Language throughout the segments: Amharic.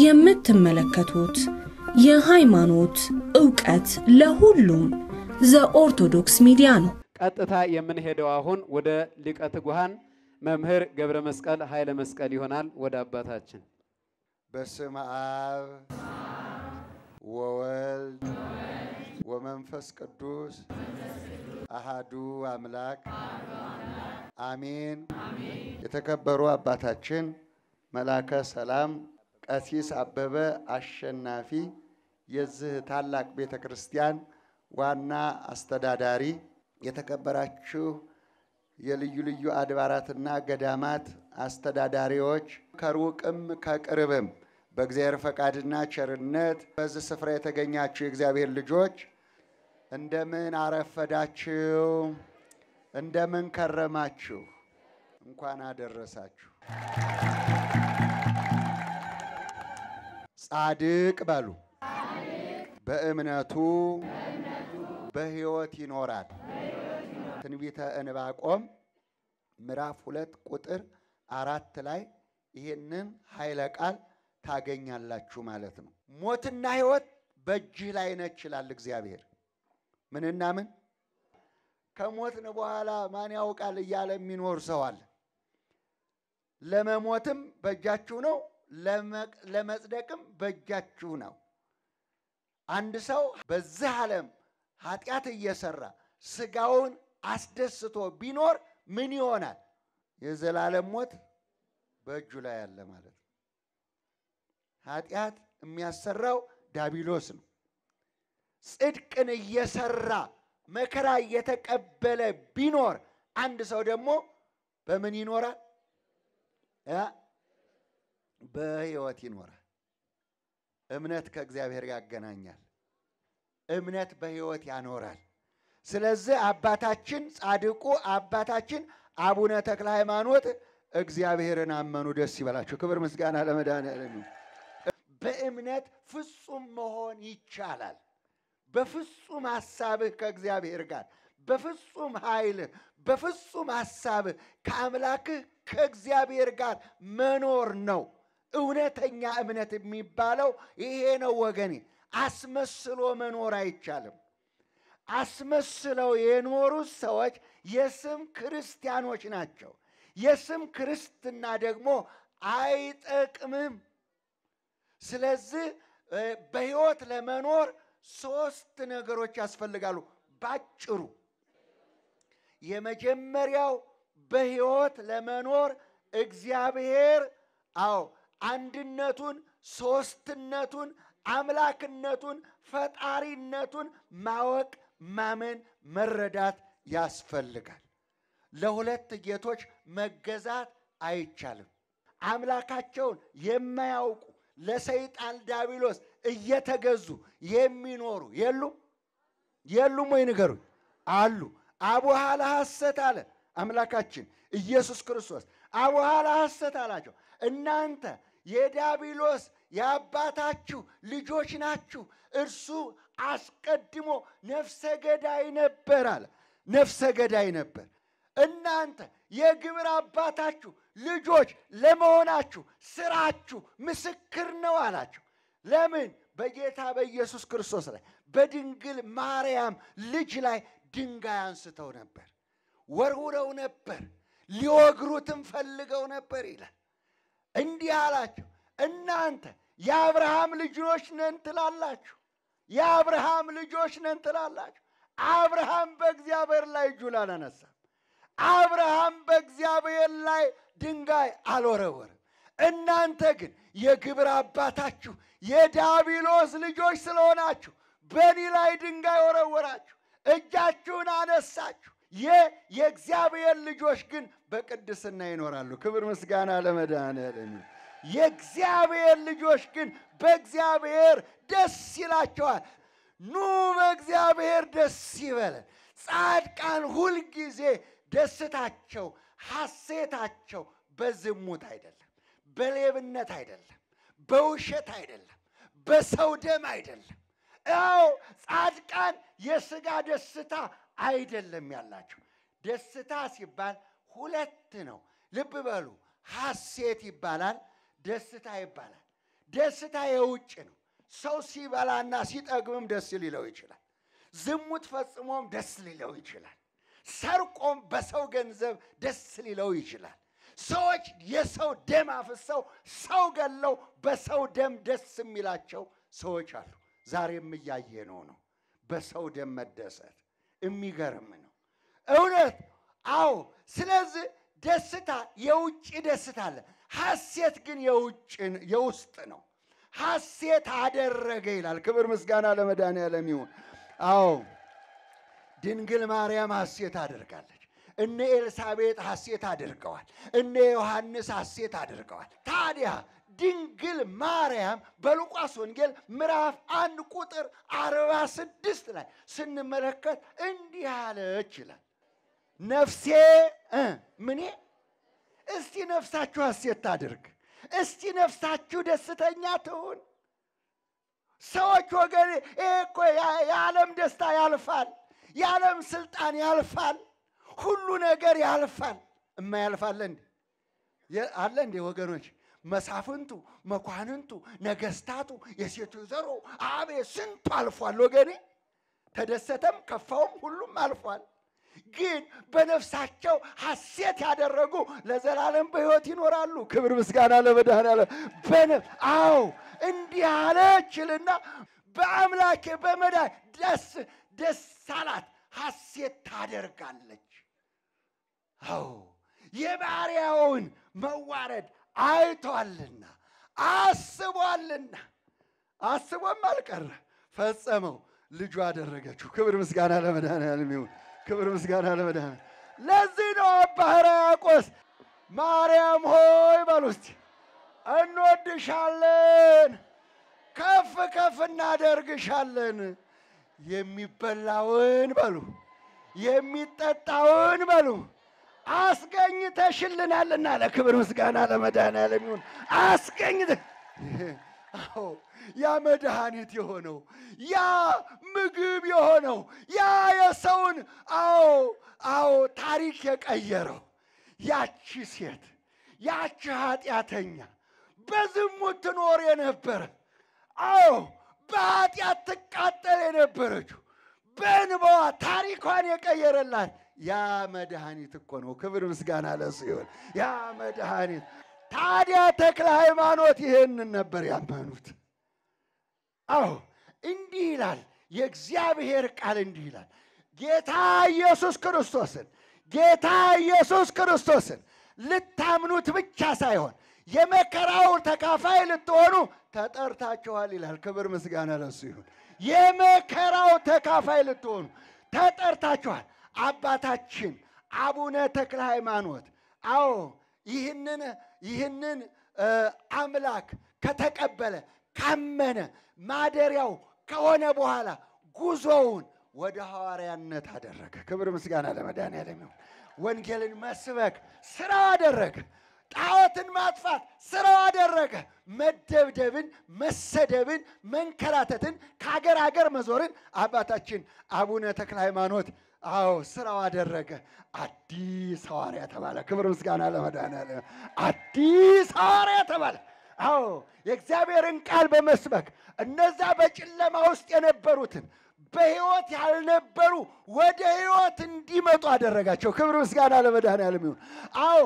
የምትመለከቱት የሃይማኖት እውቀት ለሁሉም ዘኦርቶዶክስ ሚዲያ ነው። ቀጥታ የምንሄደው አሁን ወደ ሊቀ ትጉሃን መምህር ገብረ መስቀል ኃይለ መስቀል ይሆናል። ወደ አባታችን በስመ አብ ወወልድ ወመንፈስ ቅዱስ አሃዱ አምላክ አሜን። የተከበሩ አባታችን መላከ ሰላም ቀሲስ አበበ አሸናፊ የዚህ ታላቅ ቤተ ክርስቲያን ዋና አስተዳዳሪ፣ የተከበራችሁ የልዩ ልዩ አድባራትና ገዳማት አስተዳዳሪዎች፣ ከሩቅም ከቅርብም በእግዚአብሔር ፈቃድና ቸርነት በዚህ ስፍራ የተገኛችሁ የእግዚአብሔር ልጆች እንደምን አረፈዳችሁ? እንደምን ከረማችሁ? እንኳን አደረሳችሁ። ጻድቅ በሉ። በእምነቱ በሕይወት ይኖራል። ትንቢተ እንባቆም ምዕራፍ ሁለት ቁጥር አራት ላይ ይህንን ኃይለ ቃል ታገኛላችሁ ማለት ነው። ሞትና ሕይወት በእጅህ ላይ ነች ይላል እግዚአብሔር። ምንና ምን ከሞትን በኋላ ማን ያውቃል እያለ የሚኖር ሰው አለ። ለመሞትም በእጃችሁ ነው ለመጽደቅም በእጃችሁ ነው። አንድ ሰው በዚህ ዓለም ኃጢአት እየሰራ ስጋውን አስደስቶ ቢኖር ምን ይሆናል? የዘላለም ሞት በእጁ ላይ አለ ማለት ነው። ኃጢአት የሚያሰራው ዳቢሎስ ነው። ጽድቅን እየሰራ መከራ እየተቀበለ ቢኖር አንድ ሰው ደግሞ በምን ይኖራል? በህይወት ይኖራል። እምነት ከእግዚአብሔር ጋር ያገናኛል። እምነት በህይወት ያኖራል። ስለዚህ አባታችን ጻድቁ አባታችን አቡነ ተክለ ሃይማኖት እግዚአብሔርን አመኑ። ደስ ይበላቸው። ክብር ምስጋና ለመድኃኒዓለም። በእምነት ፍጹም መሆን ይቻላል። በፍጹም ሐሳብህ ከእግዚአብሔር ጋር፣ በፍጹም ኃይልህ፣ በፍጹም ሐሳብህ ከአምላክህ ከእግዚአብሔር ጋር መኖር ነው። እውነተኛ እምነት የሚባለው ይሄ ነው ወገኔ። አስመስሎ መኖር አይቻልም። አስመስለው የኖሩት ሰዎች የስም ክርስቲያኖች ናቸው። የስም ክርስትና ደግሞ አይጠቅምም። ስለዚህ በሕይወት ለመኖር ሶስት ነገሮች ያስፈልጋሉ ባጭሩ። የመጀመሪያው በሕይወት ለመኖር እግዚአብሔር አዎ አንድነቱን፣ ሶስትነቱን፣ አምላክነቱን፣ ፈጣሪነቱን ማወቅ፣ ማመን፣ መረዳት ያስፈልጋል። ለሁለት ጌቶች መገዛት አይቻልም። አምላካቸውን የማያውቁ ለሰይጣን ዲያብሎስ እየተገዙ የሚኖሩ የሉም የሉም ወይ ንገሩኝ? አሉ። አቡሃ ለሐሰት አለ አምላካችን ኢየሱስ ክርስቶስ። አቡሃ ለሐሰት አላቸው እናንተ የዲያብሎስ የአባታችሁ ልጆች ናችሁ። እርሱ አስቀድሞ ነፍሰ ገዳይ ነበር አለ። ነፍሰ ገዳይ ነበር። እናንተ የግብር አባታችሁ ልጆች ለመሆናችሁ ስራችሁ ምስክር ነው አላችሁ። ለምን? በጌታ በኢየሱስ ክርስቶስ ላይ በድንግል ማርያም ልጅ ላይ ድንጋይ አንስተው ነበር፣ ወርውረው ነበር፣ ሊወግሩትም ፈልገው ነበር ይላል። እንዲህ አላቸው፣ እናንተ የአብርሃም ልጆች ነን ትላላችሁ፣ የአብርሃም ልጆች ነን ትላላችሁ። አብርሃም በእግዚአብሔር ላይ እጁን አላነሳም። አብርሃም በእግዚአብሔር ላይ ድንጋይ አልወረወርም። እናንተ ግን የግብር አባታችሁ የዳቢሎስ ልጆች ስለሆናችሁ በእኔ ላይ ድንጋይ ወረወራችሁ፣ እጃችሁን አነሳችሁ። የእግዚአብሔር ልጆች ግን በቅድስና ይኖራሉ። ክብር ምስጋና ለመድኃኔዓለም። የእግዚአብሔር ልጆች ግን በእግዚአብሔር ደስ ይላቸዋል። ኑ በእግዚአብሔር ደስ ይበለን። ጻድቃን ሁልጊዜ ደስታቸው ሐሴታቸው በዝሙት አይደለም፣ በሌብነት አይደለም፣ በውሸት አይደለም፣ በሰው ደም አይደለም። ያው ጻድቃን የሥጋ ደስታ አይደለም ያላችሁ። ደስታ ሲባል ሁለት ነው። ልብ በሉ። ሐሴት ይባላል፣ ደስታ ይባላል። ደስታ የውጭ ነው። ሰው ሲበላና ሲጠግብም ደስ ሊለው ይችላል። ዝሙት ፈጽሞም ደስ ሊለው ይችላል። ሰርቆም በሰው ገንዘብ ደስ ሊለው ይችላል። ሰዎች የሰው ደም አፍሰው ሰው ገለው በሰው ደም ደስ የሚላቸው ሰዎች አሉ። ዛሬም እያየ ነው ነው በሰው ደም መደሰት የሚገርም ነው። እውነት አዎ። ስለዚህ ደስታ የውጭ ደስታ አለ። ሐሴት ግን የውስጥ ነው። ሐሴት አደረገ ይላል። ክብር ምስጋና ለመድኃኒዓለም ይሁን። አዎ ድንግል ማርያም ሐሴት አደርጋለች። እነ ኤልሳቤጥ ሐሴት አድርገዋል። እነ ዮሐንስ ሐሴት አድርገዋል። ታዲያ ድንግል ማርያም በሉቃስ ወንጌል ምዕራፍ አንድ ቁጥር አርባ ስድስት ላይ ስንመለከት እንዲህ አለች ይላል። ነፍሴ ምኔ እስቲ ነፍሳችሁ ሐሴት አድርግ፣ እስቲ ነፍሳችሁ ደስተኛ ትሁን። ሰዎች ወገን እኮ የዓለም ደስታ ያልፋል፣ የዓለም ስልጣን ያልፋል፣ ሁሉ ነገር ያልፋል። ያልፋለ እንዴ አለ እንዴ ወገኖች መሳፍንቱ፣ መኳንንቱ፣ ነገስታቱ፣ የሴቱ ዘሮ አቤ ስንቱ አልፏል ወገኔ። ተደሰተም ከፋውም ሁሉም አልፏል። ግን በነፍሳቸው ሐሴት ያደረጉ ለዘላለም በሕይወት ይኖራሉ። ክብር ምስጋና ለመድኃኔዓለም። በነፍ አዎ እንዲህ አለ ችልና በአምላኬ በመዳን ደስ ደስ አላት፣ ሐሴት ታደርጋለች። አዎ የባሪያውን መዋረድ አይቷልና አስቧልና አስቦም አልቀረ ፈጸመው፣ ልጁ አደረገችው። ክብር ምስጋና ለመድኃኔዓለም ይሁን። ክብር ምስጋና ለመድኃኔዓለም። ለዚህ ነው አባ ሕርያቆስ ማርያም ሆይ በሉ እስቲ እንወድሻለን፣ ከፍ ከፍ እናደርግሻለን። የሚበላውን በሉ የሚጠጣውን በሉ አስገኝተሽልናልና ለክብር ምስጋና ለመድኃኔዓለም ይሁን። አስገኝተ ያ መድኃኒት የሆነው ያ ምግብ የሆነው ያ የሰውን አዎ አዎ ታሪክ የቀየረው ያቺ ሴት ያቺ ኃጢአተኛ በዝሙት ትኖር የነበረ አዎ በኃጢአት ትቃጠል የነበረችው በእንባዋ ታሪኳን የቀየረላት ያ መድኃኒት እኮ ነው። ክብር ምስጋና ለሱ ይሁን። ያ መድኃኒት ታዲያ ተክለ ሃይማኖት ይህንን ነበር ያመኑት። አዎ እንዲህ ይላል የእግዚአብሔር ቃል እንዲህ ይላል ጌታ ኢየሱስ ክርስቶስን ጌታ ኢየሱስ ክርስቶስን ልታምኑት ብቻ ሳይሆን የመከራውን ተካፋይ ልትሆኑ ተጠርታችኋል ይላል። ክብር ምስጋና ለሱ ይሁን። የመከራው ተካፋይ ልትሆኑ ተጠርታችኋል። አባታችን አቡነ ተክለ ሃይማኖት፣ አዎ ይህንን ይህንን አምላክ ከተቀበለ ካመነ ማደሪያው ከሆነ በኋላ ጉዞውን ወደ ሐዋርያነት አደረገ። ክብር ምስጋና ለመድኃኒዓለም ይሁን። ወንጌልን መስበክ ስራው አደረገ። ጣዖትን ማጥፋት ስራው አደረገ። መደብደብን፣ መሰደብን፣ መንከራተትን፣ ከአገር አገር መዞርን አባታችን አቡነ ተክለ ሃይማኖት አዎ ስራው አደረገ። አዲስ ሐዋርያ ተባለ። ክብር ምስጋና ለመድኃኒዓለም። አዲስ ሐዋርያ ተባለ። አዎ የእግዚአብሔርን ቃል በመስበክ እነዛ በጨለማ ውስጥ የነበሩትን በሕይወት ያልነበሩ ወደ ሕይወት እንዲመጡ አደረጋቸው። ክብር ምስጋና ለመድኃኒዓለም ይሁን። አዎ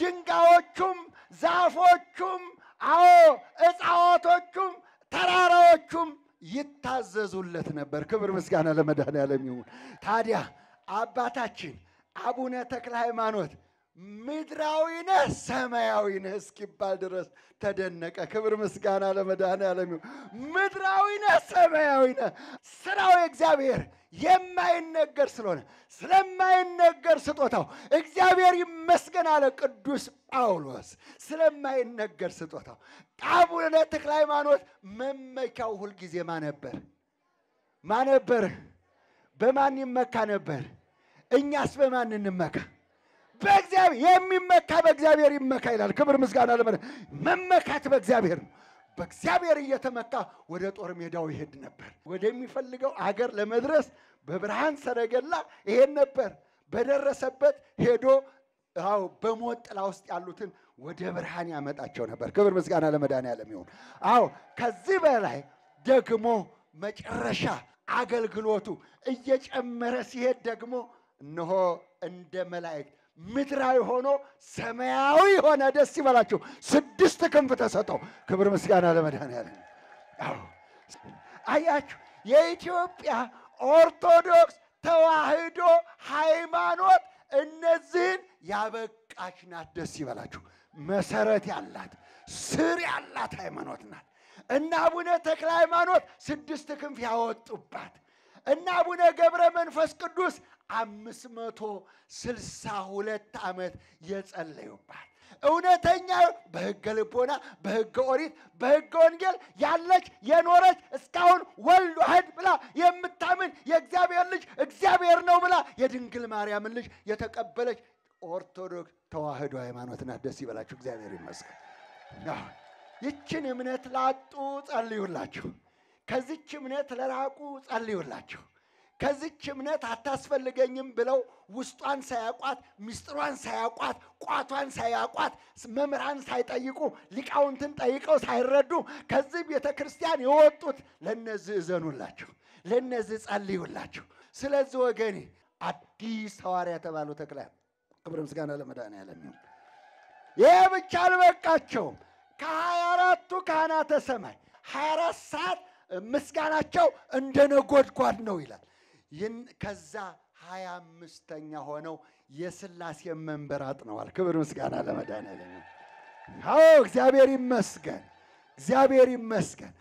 ድንጋዮቹም፣ ዛፎቹም፣ አዎ እጽዋቶቹም፣ ተራራዎቹም ይታዘዙለት ነበር። ክብር ምስጋና ለመድኃኔዓለም ይሁን። ታዲያ አባታችን አቡነ ተክለ ሃይማኖት ምድራዊ ነህ ሰማያዊ ነህ እስኪባል ድረስ ተደነቀ። ክብር ምስጋና ለመድኃኔዓለም ይሁን። ምድራዊ ነህ ሰማያዊ ነህ፣ ስራው እግዚአብሔር የማይነገር ስለሆነ ስለማይነገር ስጦታው እግዚአብሔር ይመስገን አለ ቅዱስ ጳውሎስ። ስለማይነገር ስጦታው ጣቡነ ተክለ ሃይማኖት መመኪያው ሁልጊዜ ማ ነበር ማ ነበር? በማን ይመካ ነበር? እኛስ በማን እንመካ? በእግዚአብሔር የሚመካ በእግዚአብሔር ይመካ ይላል። ክብር ምስጋና ለመ መመካት በእግዚአብሔር ነው። በእግዚአብሔር እየተመካ ወደ ጦር ሜዳው ይሄድ ነበር። ወደሚፈልገው አገር ለመድረስ በብርሃን ሰረገላ ይሄድ ነበር። በደረሰበት ሄዶ አዎ በሞት ጥላ ውስጥ ያሉትን ወደ ብርሃን ያመጣቸው ነበር። ክብር ምስጋና ለመድኃኒዓለም ይሁን። አዎ ከዚህ በላይ ደግሞ መጨረሻ አገልግሎቱ እየጨመረ ሲሄድ ደግሞ እነሆ እንደ መላእክት ምድራዊ ሆኖ ሰማያዊ ሆነ። ደስ ይበላችሁ። ስድስት ክንፍ ተሰጠው። ክብር ምስጋና ለመድኃኔዓለም። አያችሁ የኢትዮጵያ ኦርቶዶክስ ተዋህዶ ሃይማኖት እነዚህን ያበቃች ናት። ደስ ይበላችሁ። መሰረት ያላት ስር ያላት ሃይማኖት ናት እና አቡነ ተክለ ሃይማኖት ስድስት ክንፍ ያወጡባት እና አቡነ ገብረ መንፈስ ቅዱስ አምስት መቶ ስልሳ ሁለት ዓመት የጸለዩባት እውነተኛ በህገ ልቦና በህገ ኦሪት በህገ ወንጌል ያለች የኖረች እስካሁን ወልድ ዋሕድ ብላ የምታምን የእግዚአብሔር ልጅ እግዚአብሔር ነው ብላ የድንግል ማርያምን ልጅ የተቀበለች ኦርቶዶክስ ተዋህዶ ሃይማኖት ናት። ደስ ይበላችሁ፣ እግዚአብሔር ይመስገን። ይችን እምነት ላጡ ጸልዩላችሁ። ከዚች እምነት ለራቁ ጸልዩላችሁ። ከዚች እምነት አታስፈልገኝም ብለው ውስጧን ሳያቋት ምስጢሯን ሳያቋት ቋቷን ሳያቋት መምህራን ሳይጠይቁ ሊቃውንትን ጠይቀው ሳይረዱ ከዚህ ቤተ ክርስቲያን የወጡት ለነዚህ እዘኑላቸው፣ ለነዚህ ጸልዩላቸው። ስለዚህ ወገኔ አዲስ ሐዋርያ ተባሉ። ተክለ ክብር ምስጋና ለመድኃኔዓለም ይሁን። ይህ ብቻ አልበቃቸውም። ከሀያ አራቱ ካህናተ ሰማይ ሀያ አራት ሰዓት ምስጋናቸው እንደ ነጎድጓድ ነው ይላል። ከዛ ሀያ አምስተኛ ሆነው የስላሴ መንበር አጥነዋል። ክብር ምስጋና ለመድኃኒዓለም። አዎ እግዚአብሔር ይመስገን፣ እግዚአብሔር ይመስገን።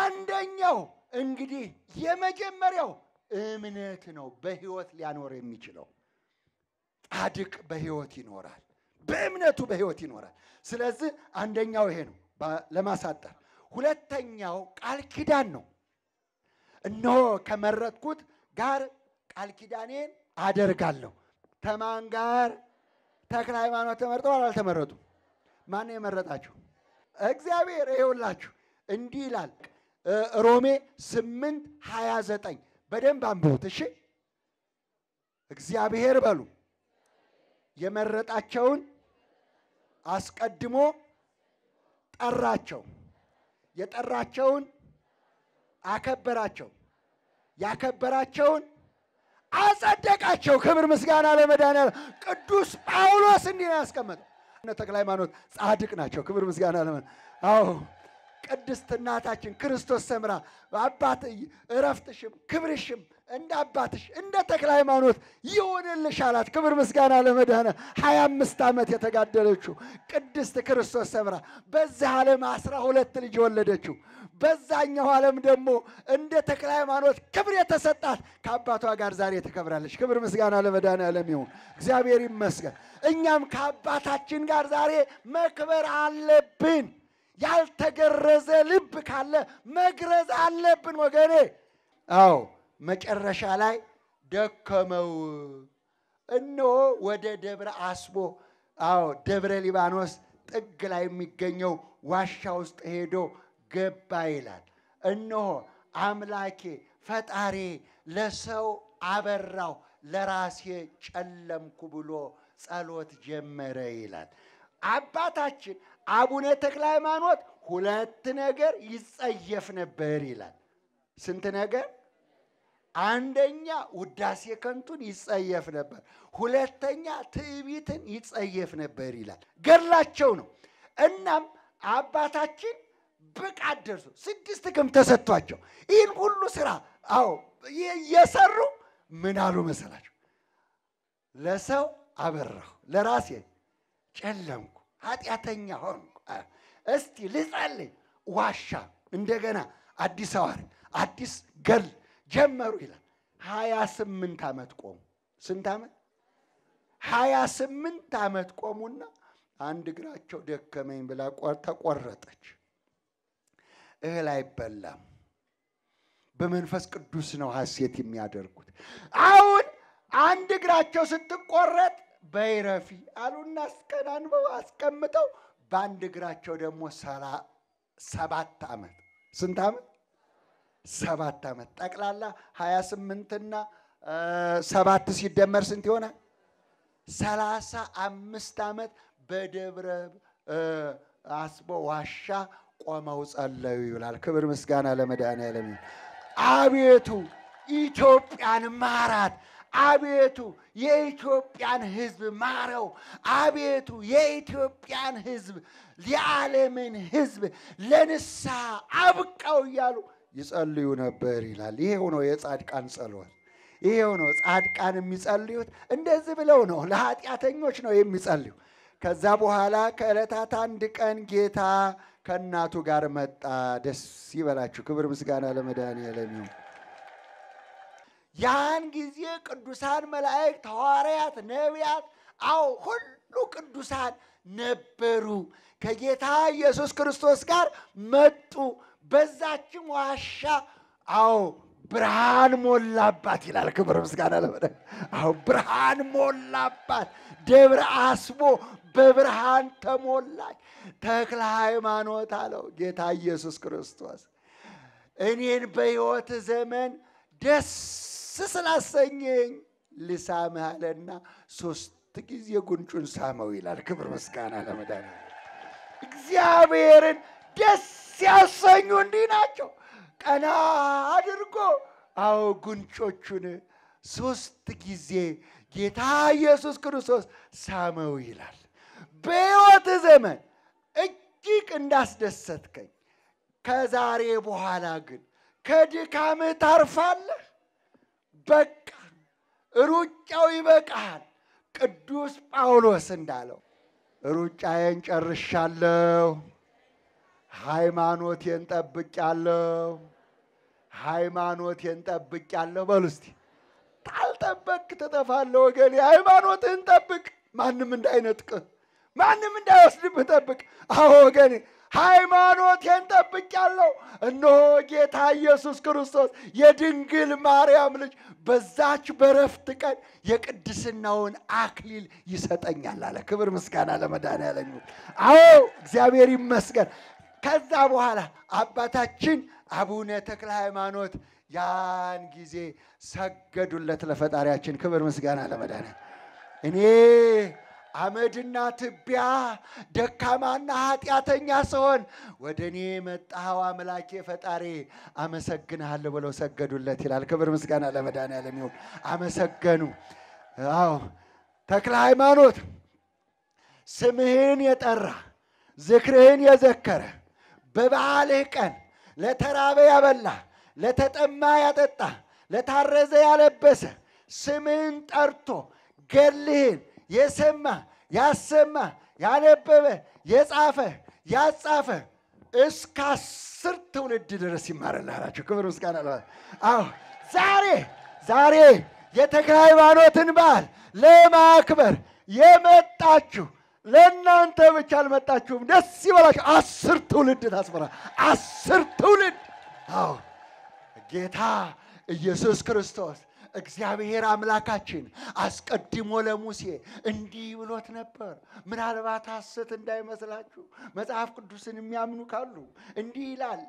አንደኛው እንግዲህ የመጀመሪያው እምነት ነው፣ በህይወት ሊያኖር የሚችለው ጻድቅ በህይወት ይኖራል፣ በእምነቱ በህይወት ይኖራል። ስለዚህ አንደኛው ይሄ ነው ለማሳጠር። ሁለተኛው ቃል ኪዳን ነው። እነሆ ከመረጥኩት ጋር ቃል ኪዳኔን አደርጋለሁ። ተማን ጋር ተክለ ሃይማኖት ተመርጠዋል አልተመረጡም? ማን ነው የመረጣችሁ? እግዚአብሔር። ይኸውላችሁ እንዲህ ይላል ሮሜ ስምንት ሀያ ዘጠኝ በደንብ አንብቡት እሺ። እግዚአብሔር በሉ የመረጣቸውን አስቀድሞ ጠራቸው፣ የጠራቸውን አከበራቸው ያከበራቸውን አጸደቃቸው። ክብር ምስጋና ለመድኃኒዓለም። ቅዱስ ጳውሎስ እንዲህ ነው ያስቀመጠው። እነ ተክለ ሃይማኖት ጻድቅ ናቸው። ክብር ምስጋና ለመ አዎ ቅድስት እናታችን ክርስቶስ ሰምራ አባት እረፍትሽም ክብርሽም እንደ አባትሽ እንደ ተክለ ሃይማኖት ይሁንልሽ አላት። ክብር ምስጋና ለመድኃኔ ሀያ አምስት ዓመት የተጋደለችው ቅድስት ክርስቶስ ሰምራ በዚህ ዓለም አስራ ሁለት ልጅ ወለደችው። በዛኛው ዓለም ደግሞ እንደ ተክለ ሃይማኖት ክብር የተሰጣት ከአባቷ ጋር ዛሬ ትከብራለች። ክብር ምስጋና ለመድኃኒዓለም ይሁን፣ እግዚአብሔር ይመስገን። እኛም ከአባታችን ጋር ዛሬ መክበር አለብን። ያልተገረዘ ልብ ካለ መግረዝ አለብን ወገኔ። አዎ መጨረሻ ላይ ደከመው። እነሆ ወደ ደብረ አስቦ አዎ ደብረ ሊባኖስ ጥግ ላይ የሚገኘው ዋሻ ውስጥ ሄዶ ገባ ይላል። እነሆ አምላኬ ፈጣሪ ለሰው አበራው ለራሴ ጨለምኩ ብሎ ጸሎት ጀመረ ይላል። አባታችን አቡነ ተክለ ሃይማኖት ሁለት ነገር ይጸየፍ ነበር ይላል። ስንት ነገር? አንደኛ ውዳሴ ከንቱን ይጸየፍ ነበር፣ ሁለተኛ ትዕቢትን ይጸየፍ ነበር ይላል። ገድላቸው ነው። እናም አባታችን ብቃት ደርሶ ስድስት ክንፍ ተሰጥቷቸው ይህን ሁሉ ስራ አዎ የሰሩ ምን አሉ መሰላቸው? ለሰው አበራሁ፣ ለራሴ ጨለምኩ፣ ኃጢአተኛ ሆንኩ። እስቲ ልጸልይ። ዋሻ እንደገና አዲስ አዋር አዲስ ገል ጀመሩ ይላል። ሀያ ስምንት ዓመት ቆሙ። ስንት ዓመት? ሀያ ስምንት ዓመት ቆሙና አንድ እግራቸው ደከመኝ ብላ ተቆረጠች። እህል አይበላም። በመንፈስ ቅዱስ ነው ሐሴት የሚያደርጉት። አሁን አንድ እግራቸው ስትቆረጥ በይረፊ አሉና አስከናንበው አስቀምጠው በአንድ እግራቸው ደግሞ ሰባት ዓመት ስንት ዓመት? ሰባት ዓመት ጠቅላላ ሀያ ስምንትና ሰባት ሲደመር ስንት ይሆናል? ሰላሳ አምስት ዓመት በደብረ አስቦ ዋሻ ቆመው ጸለዩ ይላል። ክብር ምስጋና ለመድኃኔዓለም። አቤቱ ኢትዮጵያን ማራት። አቤቱ የኢትዮጵያን ሕዝብ ማረው። አቤቱ የኢትዮጵያን ሕዝብ የዓለምን ሕዝብ ለንሳ አብቃው እያሉ ይጸልዩ ነበር ይላል። ይሄው ነው የጻድቃን ጸሎት። ይሄው ነው ጻድቃን የሚጸልዩት። እንደዚህ ብለው ነው፣ ለኃጢአተኞች ነው የሚጸልዩ። ከዛ በኋላ ከዕለታት አንድ ቀን ጌታ ከእናቱ ጋር መጣ። ደስ ይበላችሁ። ክብር ምስጋና ለመድኃኒዓለም ይሁን። ያን ጊዜ ቅዱሳን መላእክት፣ ሐዋርያት፣ ነቢያት አዎ ሁሉ ቅዱሳን ነበሩ ከጌታ ኢየሱስ ክርስቶስ ጋር መጡ። በዛችም ዋሻ አዎ ብርሃን ሞላባት ይላል። ክብር ምስጋና ለመድኃኒዓለም። አዎ ብርሃን ሞላባት። ደብረ አስቦ በብርሃን ተሞላች። ተክለ ሃይማኖት አለው ጌታ ኢየሱስ ክርስቶስ እኔን በሕይወት ዘመን ደስ ስላሰኘኝ ልሳምህ አለና ሶስት ጊዜ ጉንጩን ሳመው ይላል። ክብር ምስጋና ለመድኃኒዓለም። እግዚአብሔርን ደስ ያሰኙ እንዲህ ናቸው። ቀና አድርጎ አዎ ጉንጮቹን ሶስት ጊዜ ጌታ ኢየሱስ ክርስቶስ ሳመው ይላል። በሕይወት ዘመን እጅግ እንዳስደሰትከኝ ከዛሬ በኋላ ግን ከድካምህ ታርፋለህ። በቃ ሩጫው ይበቃሃል። ቅዱስ ጳውሎስ እንዳለው ሩጫዬን ጨርሻለሁ፣ ሃይማኖቴን ጠብቄያለሁ፣ ሃይማኖቴን ጠብቄያለሁ። በሉ እስቲ ታልጠበቅ ትጠፋለህ ወገኔ። ሃይማኖትህን ጠብቅ፣ ማንም እንዳይነጥቅህ። ማንም እንዳይወስድብህ ጠብቅ። አዎ ወገኔ ሃይማኖቴን ጠብቄአለሁ። እነሆ ጌታ ኢየሱስ ክርስቶስ የድንግል ማርያም ልጅ በዛች በረፍት ቀን የቅድስናውን አክሊል ይሰጠኛል አለ። ክብር ምስጋና ለመዳን ያለኝ። አዎ እግዚአብሔር ይመስገን። ከዛ በኋላ አባታችን አቡነ ተክለ ሃይማኖት ያን ጊዜ ሰገዱለት ለፈጣሪያችን። ክብር ምስጋና ለመዳን እኔ አመድና ትቢያ ደካማና ኃጢአተኛ ስሆን ወደ እኔ መጣኸው አምላኬ ፈጣሪ አመሰግንሃለሁ ብለው ሰገዱለት ይላል። ክብር ምስጋና ለመድኃኒዓለም ይሁን። አመሰገኑ። አዎ ተክለ ሃይማኖት ስምህን የጠራ ዝክርህን የዘከረ በበዓልህ ቀን ለተራበ ያበላ፣ ለተጠማ ያጠጣ፣ ለታረዘ ያለበሰ ስምህን ጠርቶ ገልህን የሰማ ያሰማ ያነበበ የጻፈ ያጻፈ እስከ አስር ትውልድ ድረስ ይማራል አላቸው። ክብር ምስጋና ለ አዎ ዛሬ ዛሬ የተክለ ሃይማኖትን በዓል ለማክበር የመጣችሁ ለእናንተ ብቻ አልመጣችሁም። ደስ ይበላችሁ። አስር ትውልድ ታስበራ አስር ትውልድ አዎ ጌታ ኢየሱስ ክርስቶስ እግዚአብሔር አምላካችን አስቀድሞ ለሙሴ እንዲህ ብሎት ነበር። ምናልባት ሐሰት እንዳይመስላችሁ መጽሐፍ ቅዱስን የሚያምኑ ካሉ እንዲህ ይላል።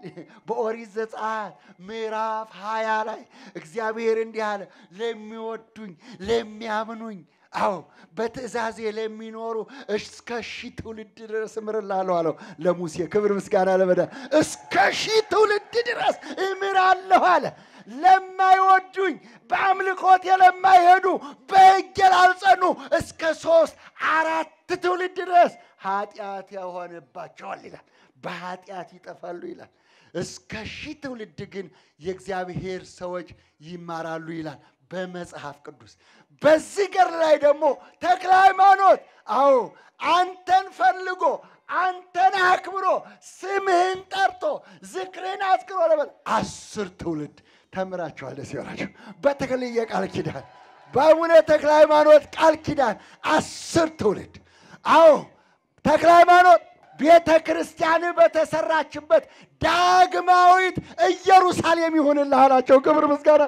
በኦሪት ዘጸአት ምዕራፍ ሀያ ላይ እግዚአብሔር እንዲህ አለ፣ ለሚወዱኝ ለሚያምኑኝ አዎ በትእዛዜ ለሚኖሩ እስከ ሺ ትውልድ ድረስ እምርላለሁ አለው ለሙሴ። ክብር ምስጋና ለመዳ እስከ ሺ ትውልድ ድረስ እምራለሁ አለ። ለማይወዱኝ በአምልኮቴ ለማይሄዱ በሕጌ ላልጸኑ እስከ ሶስት አራት ትውልድ ድረስ ኃጢአት ያሆንባቸዋል ይላል። በኃጢአት ይጠፋሉ ይላል። እስከ ሺህ ትውልድ ግን የእግዚአብሔር ሰዎች ይማራሉ ይላል በመጽሐፍ ቅዱስ። በዚህ ገር ላይ ደግሞ ተክለ ሃይማኖት አዎ አንተን ፈልጎ አንተን አክብሮ ስምህን ጠርቶ ዝክርህን አስክሮ ለበል አስር ትውልድ ተምራችኋል። ደስ ይበላችሁ። በተክልዬ ቃል ኪዳን፣ በአቡነ ተክለ ሃይማኖት ቃል ኪዳን አስር ትውልድ። አዎ ተክለ ሃይማኖት ቤተ ክርስቲያን በተሰራችበት ዳግማዊት ኢየሩሳሌም ይሆንልህ አላቸው። ክብር ምስጋና።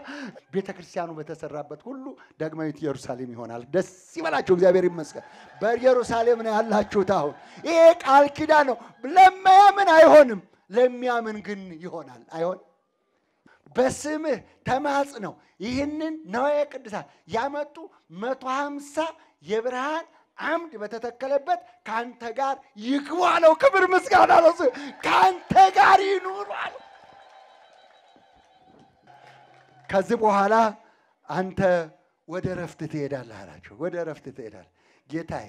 ቤተ ክርስቲያኑ በተሰራበት ሁሉ ዳግማዊት ኢየሩሳሌም ይሆናል። ደስ ይበላቸው። እግዚአብሔር ይመስገን። በኢየሩሳሌም ነው ያላችሁት። አሁን ይሄ ቃል ኪዳን ነው። ለማያምን አይሆንም፣ ለሚያምን ግን ይሆናል። አይሆን በስምህ ነው ይህንን ነዋየ ቅድሳት ያመጡ መቶ ሀምሳ የብርሃን አምድ በተተከለበት ከአንተ ጋር ይግቡ አለው። ክብር ምስጋና ለሱ። ከአንተ ጋር ይኑሩ አለው። ከዚህ በኋላ አንተ ወደ እረፍት ትሄዳለህ አላቸው። ወደ እረፍት ትሄዳለህ ጌታዬ።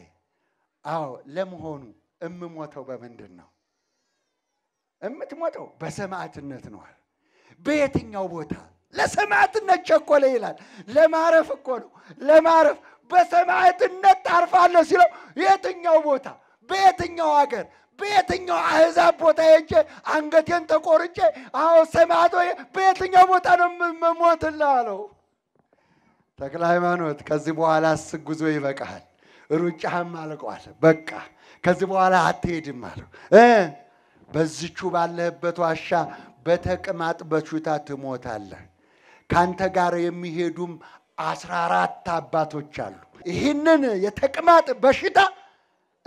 አዎ ለመሆኑ እምሞተው በምንድን ነው? እምትሞተው በሰማዕትነት ነዋል በየትኛው ቦታ ለሰማዕትነት ቸኮለ ይላል። ለማረፍ እኮ ነው። ለማረፍ በሰማዕትነት ታርፋለህ ሲለው የትኛው ቦታ፣ በየትኛው አገር በየትኛው አህዛብ ቦታ ሄጄ አንገቴን ተቆርጬ አዎ ሰማዕት በየትኛው ቦታ ነው የምሞትልህ አለው። ተክለ ሃይማኖት፣ ከዚህ በኋላ ስጉዞ ይበቃሃል፣ ሩጫህም አልቋል፣ በቃ ከዚህ በኋላ አትሄድም አለው። በዚቹ ባለህበት ዋሻ በተቅማጥ በሽታ ትሞታለህ። ካንተ ጋር የሚሄዱም አስራ አራት አባቶች አሉ። ይህንን የተቅማጥ በሽታ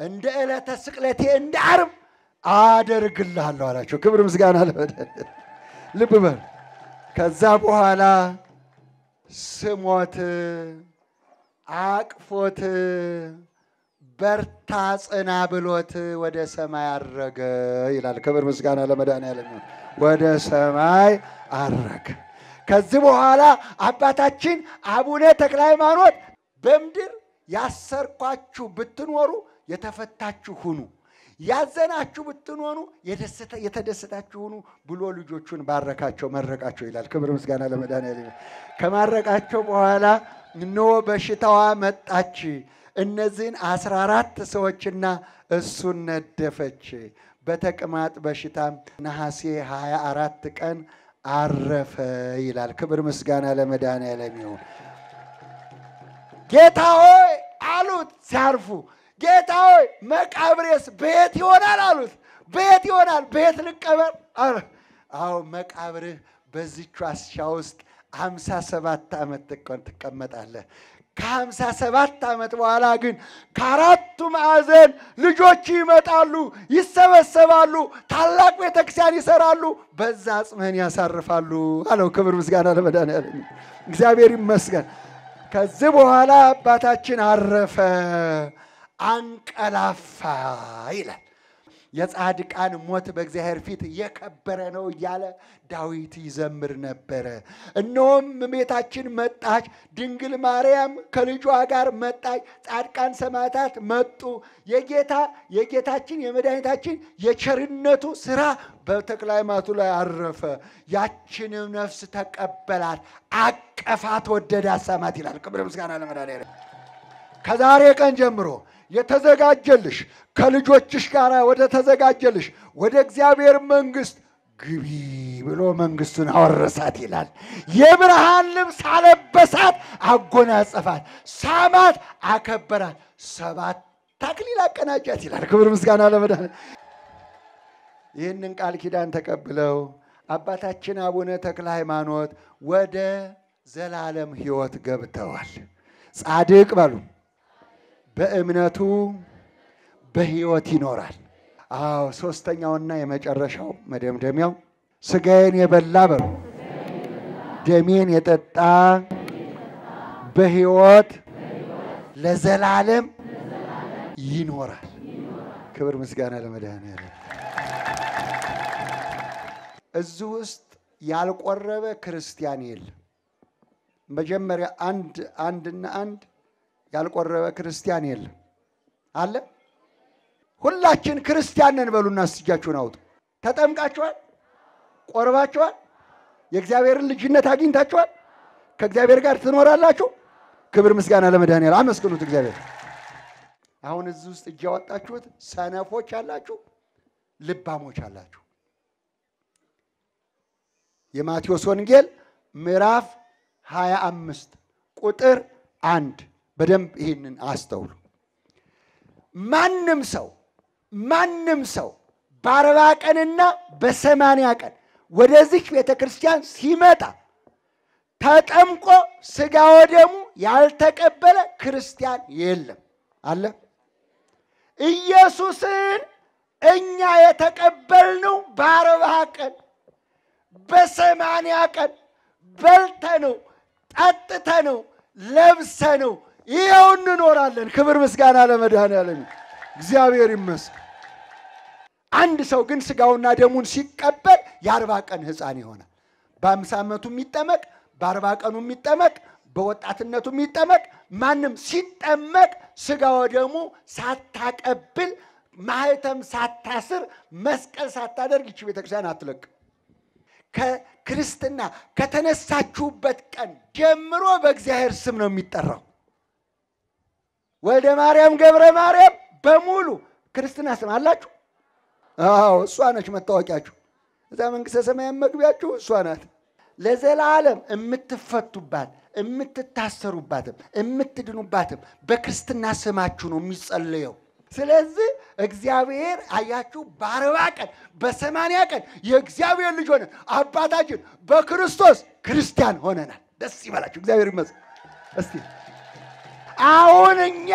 እንደ ዕለተ ስቅለቴ እንደ ዓርብ አደርግልሃለሁ አላቸው። ክብር ምስጋና ለበደ ልብ በል። ከዛ በኋላ ስሞት አቅፎት በርታ ጽና ብሎት ወደ ሰማይ አረገ ይላል። ክብር ምስጋና ለመድኃኔዓለም። ወደ ሰማይ አረገ። ከዚህ በኋላ አባታችን አቡነ ተክለ ሃይማኖት በምድር ያሰርኳችሁ ብትኖሩ የተፈታችሁ ሁኑ፣ ያዘናችሁ ብትኖኑ የተደሰታችሁ ሁኑ ብሎ ልጆቹን ባረካቸው፣ መረቃቸው ይላል። ክብር ምስጋና ለመድኃኒዓለም። ከማረቃቸው በኋላ እነሆ በሽታዋ መጣች፣ እነዚህን አስራ አራት ሰዎችና እሱን ነደፈች። በተቅማጥ በሽታም ነሐሴ 24 ቀን አረፈ ይላል። ክብር ምስጋና ለመድኃኔዓለም ይሁን። ጌታ ሆይ አሉት ሲያርፉ፣ ጌታ ሆይ መቃብሬስ በየት ይሆናል አሉት። በየት ይሆናል? በየት ልቀበር? አዎ መቃብርህ በዚቹ ዋሻ ውስጥ ሀምሳ ሰባት ዓመት ትቀመጣለህ። ከሀምሳ ሰባት ዓመት በኋላ ግን ከአራቱ ማዕዘን ልጆች ይመጣሉ፣ ይሰበሰባሉ፣ ታላቅ ቤተ ክርስቲያን ይሰራሉ፣ በዛ አጽምህን ያሳርፋሉ አለው። ክብር ምስጋና ለመድኃኒዓለም እግዚአብሔር ይመስገን። ከዚህ በኋላ አባታችን አረፈ፣ አንቀላፋ ይላል። የጻድቃን ሞት በእግዚአብሔር ፊት የከበረ ነው እያለ ዳዊት ይዘምር ነበረ። እነሆም እመቤታችን መጣች፣ ድንግል ማርያም ከልጇ ጋር መጣች፣ ጻድቃን ሰማዕታት መጡ። የጌታ የጌታችን የመድኃኒታችን የቸርነቱ ስራ በተክለ ሃይማቱ ላይ አረፈ። ያችንም ነፍስ ተቀበላት፣ አቀፋት፣ ወደዳት፣ ሳማት ይላል። ክብር ምስጋና ለመድኃኒዓለም ከዛሬ ቀን ጀምሮ የተዘጋጀልሽ ከልጆችሽ ጋር ወደ ተዘጋጀልሽ ወደ እግዚአብሔር መንግስት ግቢ ብሎ መንግስቱን አወረሳት ይላል። የብርሃን ልብስ አለበሳት፣ አጎናጸፋት፣ ሳማት፣ አከበራት፣ ሰባት አክሊል አቀናጃት ይላል። ክብር ምስጋና ለመድኃኒዓለም። ይህንን ቃል ኪዳን ተቀብለው አባታችን አቡነ ተክለ ሃይማኖት ወደ ዘላለም ሕይወት ገብተዋል። ጻድቅ በሉም በእምነቱ በህይወት ይኖራል። አዎ ሶስተኛውና የመጨረሻው መደምደሚያው ስጋዬን የበላ በሩ ደሜን የጠጣ በህይወት ለዘላለም ይኖራል። ክብር ምስጋና ለመድኃኒዓለም። እዚህ ውስጥ ያልቆረበ ክርስቲያን የለም። መጀመሪያ አንድ አንድና አንድ ያልቆረበ ክርስቲያን የለም አለ። ሁላችን ክርስቲያን ነን በሉና እስጃችሁን አውጡ። ተጠምቃችኋል? ቆርባችኋል? የእግዚአብሔርን ልጅነት አግኝታችኋል? ከእግዚአብሔር ጋር ትኖራላችሁ። ክብር ምስጋና ለመድኃኒዓል። አመስግኑት እግዚአብሔር። አሁን እዚህ ውስጥ እጅ ያወጣችሁት ሰነፎች አላችሁ፣ ልባሞች አላችሁ። የማቴዎስ ወንጌል ምዕራፍ 25 ቁጥር አንድ በደንብ ይህንን አስተውሉ። ማንም ሰው ማንም ሰው በአርባ ቀንና በሰማንያ ቀን ወደዚህ ቤተ ክርስቲያን ሲመጣ ተጠምቆ ስጋ ወደሙ ያልተቀበለ ክርስቲያን የለም አለ። ኢየሱስን እኛ የተቀበልነው በአርባ ቀን በሰማንያ ቀን በልተነው ጠጥተነው ለብሰነው ይኸው እንኖራለን። ክብር ምስጋና ለመድኃኔዓለም እግዚአብሔር ይመስገን። አንድ ሰው ግን ስጋውና ደሙን ሲቀበል የአርባ ቀን ህፃን ይሆናል። በአምሳ ዓመቱ የሚጠመቅ በአርባ ቀኑ የሚጠመቅ በወጣትነቱ የሚጠመቅ ማንም ሲጠመቅ ስጋው ወደሙ ሳታቀብል ማህተም ሳታስር መስቀል ሳታደርግ ይቺ ቤተክርስቲያን አትለቅ። ከክርስትና ከተነሳችሁበት ቀን ጀምሮ በእግዚአብሔር ስም ነው የሚጠራው። ወልደ ማርያም ገብረ ማርያም በሙሉ ክርስትና ስም አላችሁ። አዎ እሷ ነች መታወቂያችሁ። እዛ መንግሥተ ሰማያን መግቢያችሁ እሷ ናት። ለዘላለም የምትፈቱባት የምትታሰሩባትም የምትድኑባትም በክርስትና ስማችሁ ነው የሚጸለየው። ስለዚህ እግዚአብሔር አያችሁ፣ በአርባ ቀን በሰማንያ ቀን የእግዚአብሔር ልጅ ሆነን አባታችን በክርስቶስ ክርስቲያን ሆነናል። ደስ ይበላችሁ። እግዚአብሔር ይመስገን። እስቲ አሁን እኛ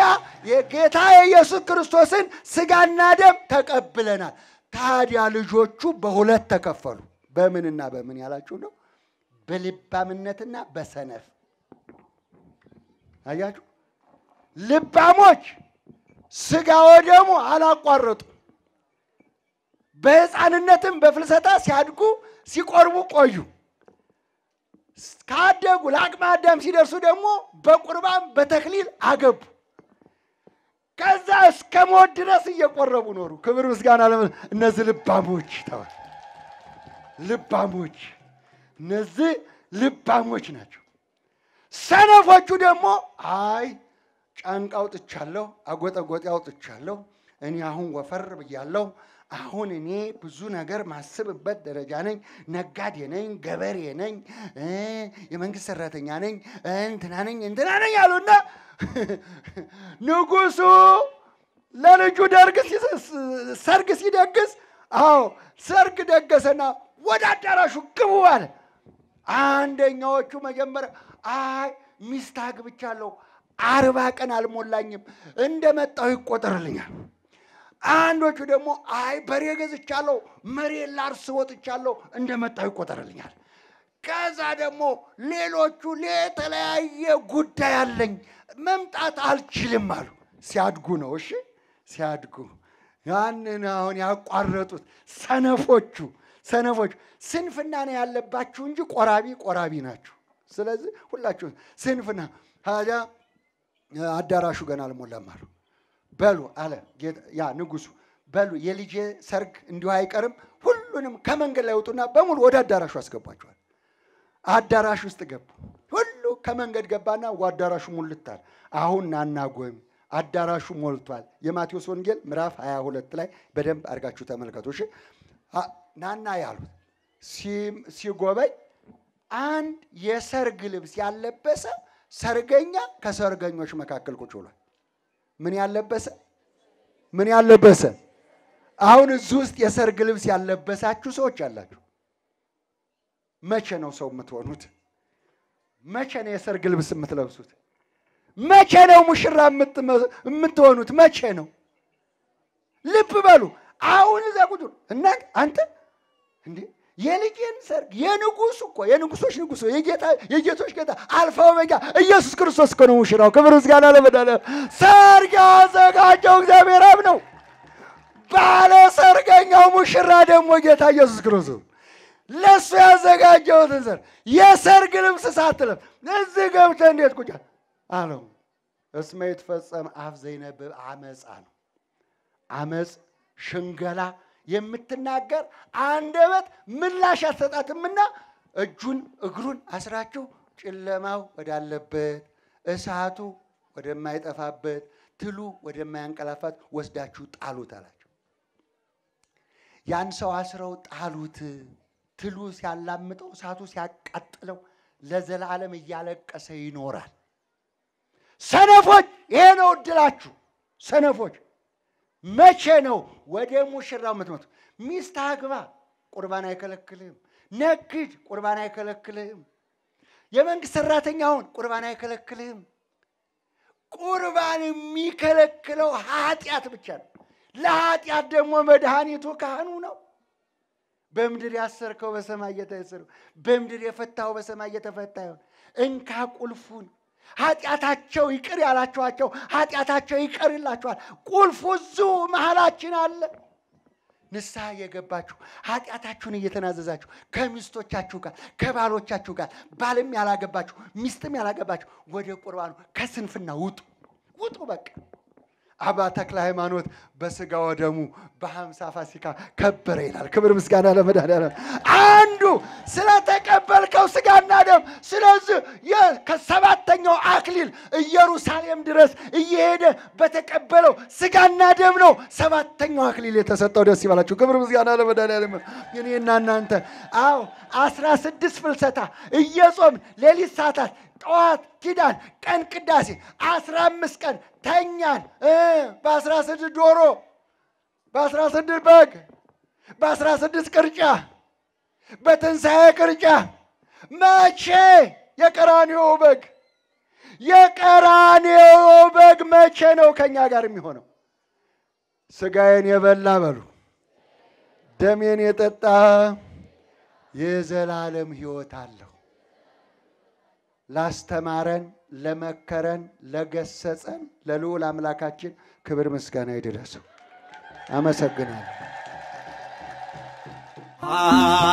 የጌታ የኢየሱስ ክርስቶስን ስጋና ደም ተቀብለናል። ታዲያ ልጆቹ በሁለት ተከፈሉ። በምንና በምን ያላችሁ ነው? በልባምነትና በሰነፍ አያችሁ። ልባሞች ስጋ ወደሙ አላቋረጡ። በህፃንነትም በፍልሰታ ሲያድጉ ሲቆርቡ ቆዩ። ካደጉ ለአቅመ አዳም ሲደርሱ ደግሞ በቁርባን በተክሊል አገቡ። ከዛ እስከ ሞት ድረስ እየቆረቡ ኖሩ። ክብር ምስጋና ለመ እነዚህ ልባሞች ተባል ልባሞች እነዚህ ልባሞች ናቸው። ሰነፎቹ ደግሞ አይ ጫንቃ አውጥቻለሁ፣ አጎጠጎጤ አውጥቻለሁ፣ እኔ አሁን ወፈር ብያለሁ፣ አሁን እኔ ብዙ ነገር ማስብበት ደረጃ ነኝ። ነጋዴ ነኝ፣ ገበሬ ነኝ፣ የመንግስት ሰራተኛ ነኝ፣ እንትና ነኝ፣ እንትና ነኝ አሉና ንጉሱ ለልጁ ደርግ ሰርግ ሲደግስ፣ አዎ ሰርግ ደገሰና ወደ አዳራሹ ግቡ አለ። አንደኛዎቹ መጀመሪያ አይ ሚስት አግብቻለሁ፣ አርባ ቀን አልሞላኝም፣ እንደመጣሁ ይቆጠርልኛል አንዶቹ ደግሞ አይ በሬ ገዝቻለሁ፣ መሬ ላርስ ወጥቻለሁ፣ እንደመጣሁ ይቆጠርልኛል። ከዛ ደግሞ ሌሎቹ የተለያየ ጉዳይ አለኝ መምጣት አልችልም አሉ። ሲያድጉ ነው እሺ፣ ሲያድጉ ያንን አሁን ያቋረጡት ሰነፎቹ ሰነፎቹ ስንፍና ነው ያለባችሁ እንጂ ቆራቢ ቆራቢ ናችሁ። ስለዚህ ሁላችሁ ስንፍና ታዲያ አዳራሹ ገና አልሞላም አሉ። በሉ አለ ያ ንጉሱ። በሉ የልጄ ሰርግ እንዲሁ አይቀርም፣ ሁሉንም ከመንገድ ላይ ወጡና በሙሉ ወደ አዳራሹ አስገቧቸዋል። አዳራሽ ውስጥ ገቡ። ሁሉ ከመንገድ ገባና አዳራሹ ሙልታል። አሁን ናናጎይም አዳራሹ ሞልቷል። የማቴዎስ ወንጌል ምዕራፍ 22 ላይ በደንብ አድርጋችሁ ተመልከቱ። እሺ ናና ያሉት ሲጎበኝ አንድ የሰርግ ልብስ ያለበሰ ሰርገኛ ከሰርገኞች መካከል ቁጭ ብሏል። ምን ያለበሰ ምን ያለበሰ አሁን እዚህ ውስጥ የሰርግ ልብስ ያለበሳችሁ ሰዎች አላችሁ። መቼ ነው ሰው የምትሆኑት? መቼ ነው የሰርግ ልብስ የምትለብሱት? መቼ ነው ሙሽራ የምትሆኑት? መቼ ነው? ልብ በሉ። አሁን እዛ እናንተ አንተ እንዴ የልቄን ሰርግ የንጉሱ እኮ የንጉሶች ንጉሶ የጌታ የጌቶች ጌታ አልፋ ኦሜጋ ኢየሱስ ክርስቶስ እኮ ነው ሙሽራው። ክብር ምስጋና ለመድኃኔዓለም። ሰርግ ያዘጋጀው እግዚአብሔር አብ ነው። ባለ ሰርገኛው ሙሽራ ደግሞ ጌታ ኢየሱስ ክርስቶስ ለእሱ ያዘጋጀውትን ሰር የሰርግ ልብስ ሳትለብስ እዚህ ገብተ እንዴት ቁጫ አለው። እስመ ይትፈጸም አፍ ዘይነብብ አመፃ ነው አመፅ ሽንገላ የምትናገር አንደበት ምላሽ አልሰጣትምና እጁን እግሩን አስራችሁ ጨለማው ወዳለበት እሳቱ ወደማይጠፋበት ትሉ ወደማያንቀላፋት ወስዳችሁ ጣሉት አላቸው። ያን ሰው አስረው ጣሉት። ትሉ ሲያላምጠው፣ እሳቱ ሲያቃጥለው ለዘላለም እያለቀሰ ይኖራል። ሰነፎች፣ ይሄ ነው እድላችሁ። ሰነፎች መቼ ነው ወደ ሙሽራው የምትመጡ? ሚስት አግባ፣ ቁርባን አይከለክልም። ነግድ፣ ቁርባን አይከለክልህም። የመንግስት ሰራተኛ ሁን፣ ቁርባን አይከለክልህም። ቁርባን የሚከለክለው ኃጢአት ብቻ ነው። ለኃጢአት ደግሞ መድኃኒቱ ካህኑ ነው። በምድር ያሰርከው በሰማይ እየታሰረው፣ በምድር የፈታው በሰማይ እየተፈታ ይሆን። እንካ ቁልፉን ኃጢአታቸው ይቅር ያላችኋቸው ኃጢአታቸው ይቅር ይላችኋል። ቁልፉ እዚሁ መሀላችን አለ። ንስሐ የገባችሁ ኃጢአታችሁን እየተናዘዛችሁ ከሚስቶቻችሁ ጋር ከባሎቻችሁ ጋር ባልም ያላገባችሁ ሚስትም ያላገባችሁ ወደ ቁርባኑ ከስንፍና ውጡ ውጡ በቃ አባ ተክለ ሃይማኖት በስጋ ወደሙ በሀምሳ ፋሲካ ከበረ ይላል። ክብር ምስጋና ለመድኃኒዓለም። አንዱ ስለተቀበልከው ስጋና ደም፣ ስለዚህ ከሰባተኛው አክሊል ኢየሩሳሌም ድረስ እየሄደ በተቀበለው ስጋና ደም ነው ሰባተኛው አክሊል የተሰጠው። ደስ ይበላችሁ። ክብር ምስጋና ለመድኃኒዓለም። እኔና እናንተ አዎ አስራ ስድስት ፍልሰታ እየጾም ሌሊት ሰዓታት ጠዋት ኪዳን፣ ቀን ቅዳሴ፣ አስራ አምስት ቀን ተኛን። በአስራ ስድስት ዶሮ፣ በአስራ ስድስት በግ፣ በአስራ ስድስት ቅርጫ፣ በትንሣኤ ቅርጫ። መቼ የቀራንዮው በግ የቀራንዮው በግ መቼ ነው ከእኛ ጋር የሚሆነው? ስጋዬን የበላ በሉ ደሜን የጠጣ የዘላለም ሕይወት አለው። ላስተማረን፣ ለመከረን፣ ለገሰጸን ለልዑል አምላካችን ክብር ምስጋና ይድረሰው። አመሰግናለሁ።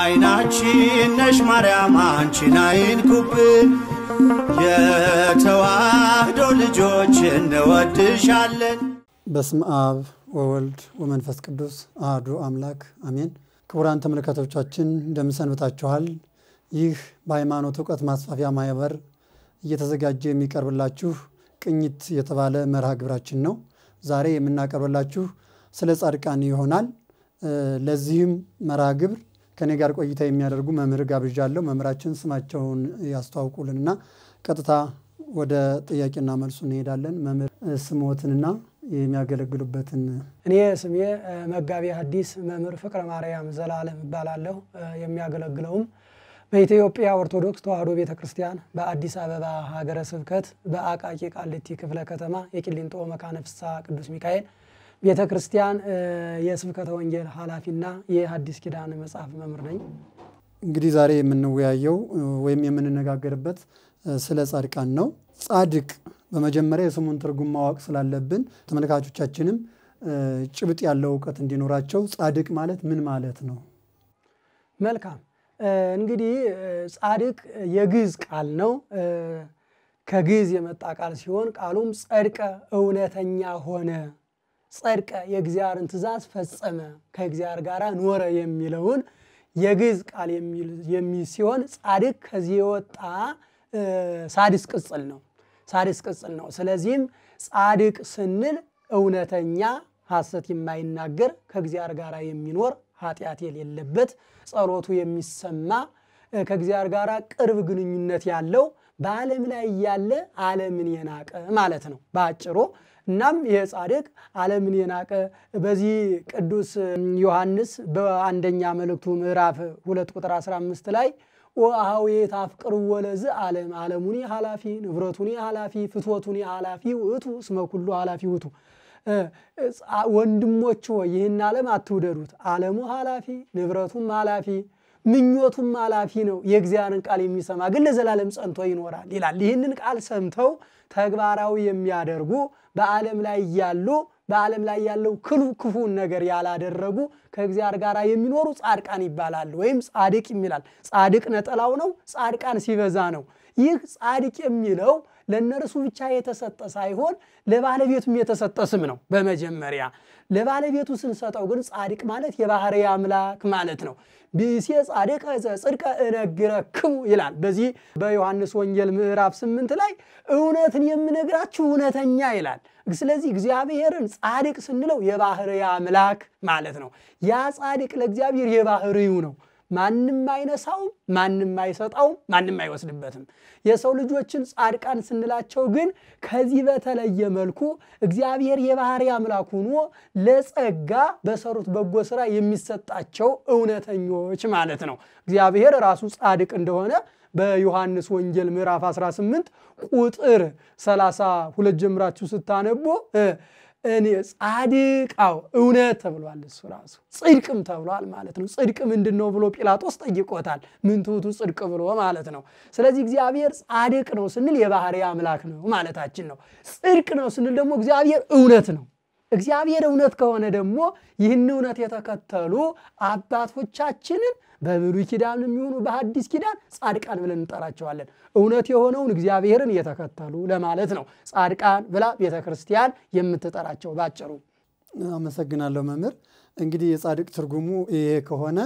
አይናችን ነሽ ማርያም አንቺን ኩብ የተዋህዶ ልጆች እንወድሻለን። በስም አብ ወወልድ ወመንፈስ ቅዱስ አህዱ አምላክ አሜን። ክቡራን ተመልካቶቻችን እንደምንሰንብታችኋል። ይህ በሃይማኖት እውቀት ማስፋፊያ ማህበር እየተዘጋጀ የሚቀርብላችሁ ቅኝት የተባለ መርሃ ግብራችን ነው። ዛሬ የምናቀርብላችሁ ስለ ጻድቃን ይሆናል። ለዚህም መርሃ ግብር ከኔ ጋር ቆይታ የሚያደርጉ መምህር ጋብዣለሁ። መምህራችን ስማቸውን ያስተዋውቁልንና ቀጥታ ወደ ጥያቄና መልሱ እንሄዳለን። መምህር ስሞትንና የሚያገለግሉበትን እኔ ስሜ መጋቢ ሐዲስ መምህር ፍቅረ ማርያም ዘላለም እባላለሁ። የሚያገለግለውም በኢትዮጵያ ኦርቶዶክስ ተዋሕዶ ቤተ ክርስቲያን በአዲስ አበባ ሀገረ ስብከት በአቃቂ ቃሊቲ ክፍለ ከተማ የቂሊንጦ መካነ ፍስሐ ቅዱስ ሚካኤል ቤተ ክርስቲያን የስብከተ ወንጌል ኃላፊና የሐዲስ ኪዳን መጽሐፍ መምህር ነኝ። እንግዲህ ዛሬ የምንወያየው ወይም የምንነጋገርበት ስለ ጻድቃን ነው። ጻድቅ በመጀመሪያ የስሙን ትርጉም ማወቅ ስላለብን ተመልካቾቻችንም ጭብጥ ያለው እውቀት እንዲኖራቸው ጻድቅ ማለት ምን ማለት ነው? መልካም እንግዲህ ጻድቅ የግዕዝ ቃል ነው። ከግዕዝ የመጣ ቃል ሲሆን ቃሉም ጸድቀ እውነተኛ ሆነ፣ ጸድቀ የእግዚአብሔርን ትእዛዝ ፈጸመ፣ ከእግዚአብሔር ጋር ኖረ የሚለውን የግዕዝ ቃል የሚል ሲሆን ጻድቅ ከዚህ የወጣ ሳድስ ቅጽል ነው። ሳድስ ቅጽል ነው። ስለዚህም ጻድቅ ስንል እውነተኛ ሐሰት የማይናገር ከእግዚአብሔር ጋር የሚኖር ኃጢአት የሌለበት ጸሎቱ የሚሰማ ከእግዚአብሔር ጋር ቅርብ ግንኙነት ያለው በዓለም ላይ ያለ ዓለምን የናቀ ማለት ነው በአጭሩ። እናም ይሄ ጻድቅ ዓለምን የናቀ በዚህ ቅዱስ ዮሐንስ በአንደኛ መልእክቱ ምዕራፍ ሁለት ቁጥር 15 ላይ ወአኀዌ ታፍቅርዎ ለዝ ዓለም ዓለሙኒ ኃላፊ ንብረቱኒ ኃላፊ ፍትወቱኒ ኃላፊ ውእቱ እስመ ኩሉ ኃላፊ ውእቱ ወንድሞች ሆይ ይህን ዓለም አትውደዱት። ዓለሙ ኃላፊ፣ ንብረቱም ኃላፊ፣ ምኞቱም ኃላፊ ነው። የእግዚአብሔርን ቃል የሚሰማ ግን ለዘላለም ጸንቶ ይኖራል ይላል። ይህንን ቃል ሰምተው ተግባራዊ የሚያደርጉ በዓለም ላይ እያሉ በዓለም ላይ ያለው ክሉ ክፉን ነገር ያላደረጉ ከእግዚአብሔር ጋር የሚኖሩ ጻድቃን ይባላሉ፣ ወይም ጻድቅ የሚላል ጻድቅ ነጠላው ነው። ጻድቃን ሲበዛ ነው። ይህ ጻድቅ የሚለው ለእነርሱ ብቻ የተሰጠ ሳይሆን ለባለቤቱም የተሰጠ ስም ነው። በመጀመሪያ ለባለቤቱ ስንሰጠው ግን ጻድቅ ማለት የባህርይ አምላክ ማለት ነው። ቢሴ ጻድቅ ዘጽድቀ እነግረክሙ ይላል። በዚህ በዮሐንስ ወንጌል ምዕራፍ ስምንት ላይ እውነትን የምነግራችሁ እውነተኛ ይላል። ስለዚህ እግዚአብሔርን ጻድቅ ስንለው የባህርይ አምላክ ማለት ነው። ያ ጻድቅ ለእግዚአብሔር የባህርዩ ነው። ማንም አይነሳውም፣ ማንም አይሰጣውም፣ ማንም አይወስድበትም። የሰው ልጆችን ጻድቃን ስንላቸው ግን ከዚህ በተለየ መልኩ እግዚአብሔር የባህሪ አምላክ ሆኖ ለጸጋ በሰሩት በጎ ስራ የሚሰጣቸው እውነተኞች ማለት ነው። እግዚአብሔር ራሱ ጻድቅ እንደሆነ በዮሐንስ ወንጌል ምዕራፍ 18 ቁጥር 32 ጀምራችሁ ስታነቡ እኔ ጻድቃው እውነት ተብሏል። እሱ ራሱ ጽድቅም ተብሏል ማለት ነው። ጽድቅ ምንድን ነው ብሎ ጲላጦስ ጠይቆታል። ምን ትሑቱ ጽድቅ ብሎ ማለት ነው። ስለዚህ እግዚአብሔር ጻድቅ ነው ስንል የባህሪ አምላክ ነው ማለታችን ነው። ጽድቅ ነው ስንል ደግሞ እግዚአብሔር እውነት ነው እግዚአብሔር እውነት ከሆነ ደግሞ ይህን እውነት የተከተሉ አባቶቻችንን በብሉይ ኪዳን የሚሆኑ በሐዲስ ኪዳን ጻድቃን ብለን እንጠራቸዋለን። እውነት የሆነውን እግዚአብሔርን የተከተሉ ለማለት ነው ጻድቃን ብላ ቤተ ክርስቲያን የምትጠራቸው ባጭሩ። አመሰግናለሁ መምህር። እንግዲህ የጻድቅ ትርጉሙ ይሄ ከሆነ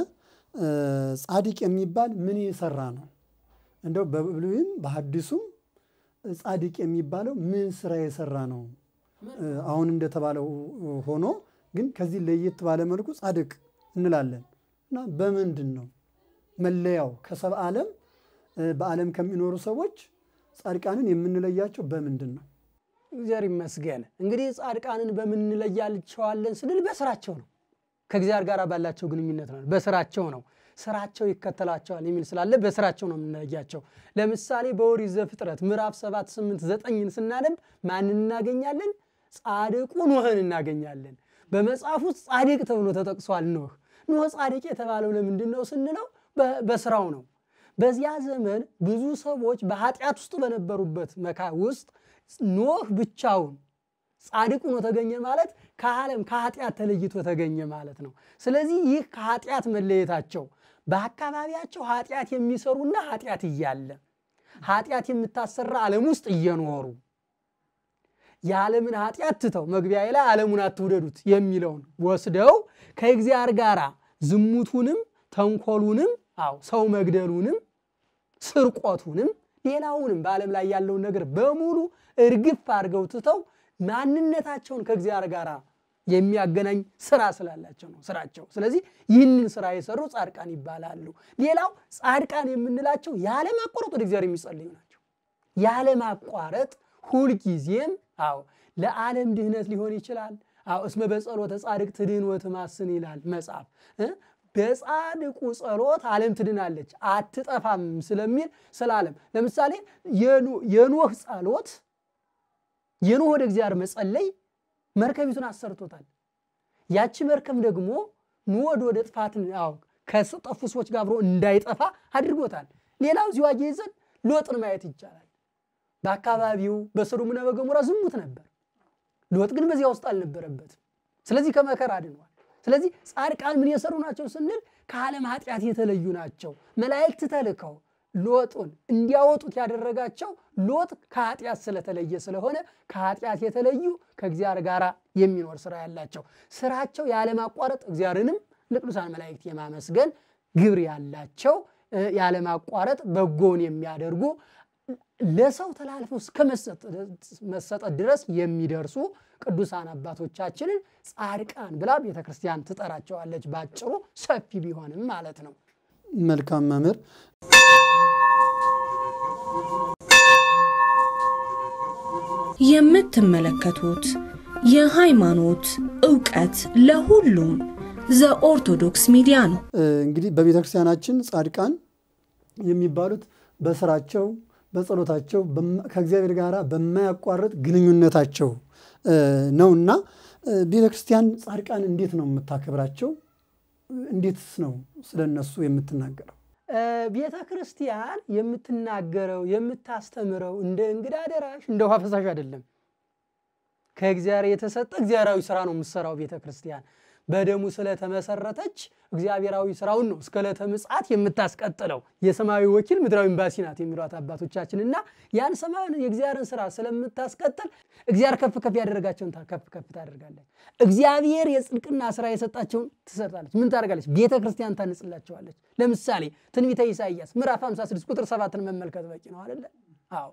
ጻድቅ የሚባል ምን የሰራ ነው? እንደው በብሉይም በሐዲሱም ጻድቅ የሚባለው ምን ስራ የሰራ ነው አሁን እንደተባለው ሆኖ ግን ከዚህ ለየት ባለመልኩ ጻድቅ እንላለን እና በምንድን ነው መለያው ከሰብ ዓለም በዓለም ከሚኖሩ ሰዎች ጻድቃንን የምንለያቸው በምንድን ነው? እግዚአብሔር ይመስገን። እንግዲህ ጻድቃንን በምንለያቸዋለን ስንል በስራቸው ነው። ከእግዚአብሔር ጋር ባላቸው ግንኙነት ነው፣ በስራቸው ነው። ስራቸው ይከተላቸዋል የሚል ስላለ በስራቸው ነው የምንለያቸው። ለምሳሌ በኦሪት ዘፍጥረት ምዕራፍ 7 8 9ን ስናነብ ማንን እናገኛለን? ጻድቁ ኖህን እናገኛለን። በመጽሐፍ ውስጥ ጻድቅ ተብሎ ተጠቅሷል። ኖህ ኖህ ጻድቅ የተባለው ለምንድን ነው ስንለው በስራው ነው። በዚያ ዘመን ብዙ ሰዎች በኃጢአት ውስጥ በነበሩበት መካ ውስጥ ኖህ ብቻውን ጻድቅ ሆኖ ተገኘ ማለት ከዓለም ከኃጢአት ተለይቶ ተገኘ ማለት ነው። ስለዚህ ይህ ከኃጢአት መለየታቸው በአካባቢያቸው ኃጢአት የሚሰሩና ኃጢአት እያለ ኃጢአት የምታሰራ ዓለም ውስጥ እየኖሩ የዓለምን ኃጢአት ትተው መግቢያ ላይ ዓለሙን አትውደዱት የሚለውን ወስደው ከእግዚአብሔር ጋር ዝሙቱንም ተንኮሉንም አው ሰው መግደሉንም ስርቆቱንም ሌላውንም በዓለም ላይ ያለውን ነገር በሙሉ እርግፍ አድርገው ትተው ማንነታቸውን ከእግዚአብሔር ጋር የሚያገናኝ ስራ ስላላቸው ነው ስራቸው። ስለዚህ ይህንን ስራ የሰሩ ጻድቃን ይባላሉ። ሌላው ጻድቃን የምንላቸው ያለማቋረጥ ወደ እግዚአብሔር የሚጸልዩ ናቸው። ያለማቋረጥ ሁልጊዜም አዎ ለዓለም ድህነት ሊሆን ይችላል። አዎ እስመ በጸሎተ ጻድቅ ትድህን ወትማስን ይላል መጽሐፍ። በጻድቁ ጸሎት ዓለም ትድናለች አትጠፋም ስለሚል ስለ ዓለም ለምሳሌ የኖህ ጸሎት የኖህ ወደ እግዚአብሔር መጸለይ መርከቢቱን አሰርቶታል። ያቺ መርከብ ደግሞ ኖህ ወደ ጥፋት ከጠፉ ሰዎች ጋር አብሮ እንዳይጠፋ አድርጎታል። ሌላው እዚሁ አያይዘን ሎጥን ማየት ይቻላል። በአካባቢው በሰዶምና በገሞራ ዝሙት ነበር። ሎጥ ግን በዚያ ውስጥ አልነበረበትም። ስለዚህ ከመከራ አድኗል። ስለዚህ ጻድቃን ምን የሰሩ ናቸው ስንል ከዓለም ኃጢአት የተለዩ ናቸው። መላእክት ተልከው ሎጡን እንዲያወጡት ያደረጋቸው ሎጥ ከኃጢአት ስለተለየ ስለሆነ ከኃጢአት የተለዩ ከእግዚአብሔር ጋር የሚኖር ስራ ያላቸው ስራቸው ያለማቋረጥ እግዚአብሔርንም ለቅዱሳን መላእክት የማመስገን ግብር ያላቸው ያለማቋረጥ በጎን የሚያደርጉ ለሰው ተላልፈው እስከ መሰጠት ድረስ የሚደርሱ ቅዱሳን አባቶቻችንን ጻድቃን ብላ ቤተ ክርስቲያን ትጠራቸዋለች። ባጭሩ ሰፊ ቢሆንም ማለት ነው። መልካም መምህር የምትመለከቱት የሃይማኖት እውቀት ለሁሉም ዘኦርቶዶክስ ሚዲያ ነው። እንግዲህ በቤተክርስቲያናችን ጻድቃን የሚባሉት በስራቸው በጸሎታቸው ከእግዚአብሔር ጋር በማያቋርጥ ግንኙነታቸው ነው ቤተ ክርስቲያን ጻድቃን እንዴት ነው የምታከብራቸው? እንዴትስ ነው ስለ እነሱ የምትናገረው? ቤተ ክርስቲያን የምትናገረው የምታስተምረው እንደ እንግዳ ደራሽ እንደ ውሃ ፈሳሽ አይደለም። ከእግዚአብሔር የተሰጠ እግዚአብሔራዊ ስራ ነው የምትሰራው ቤተ ክርስቲያን። በደሙ ስለተመሰረተች እግዚአብሔራዊ ስራውን ነው እስከ ዕለተ ምጽአት የምታስቀጥለው። የሰማያዊ ወኪል ምድራዊ ኤምባሲ ናት የሚሏት አባቶቻችንና ያን ሰማዩን የእግዚአብሔርን ስራ ስለምታስቀጥል እግዚአብሔር ከፍ ከፍ ያደረጋቸውን ከፍ ከፍ ታደርጋለች። እግዚአብሔር የጽድቅና ስራ የሰጣቸውን ትሰጣለች። ምን ታደርጋለች? ቤተ ክርስቲያን ታነጽላቸዋለች። ለምሳሌ ትንቢተ ኢሳይያስ ምዕራፍ 56 ቁጥር 7ን መመልከት በቂ ነው አይደለ? አዎ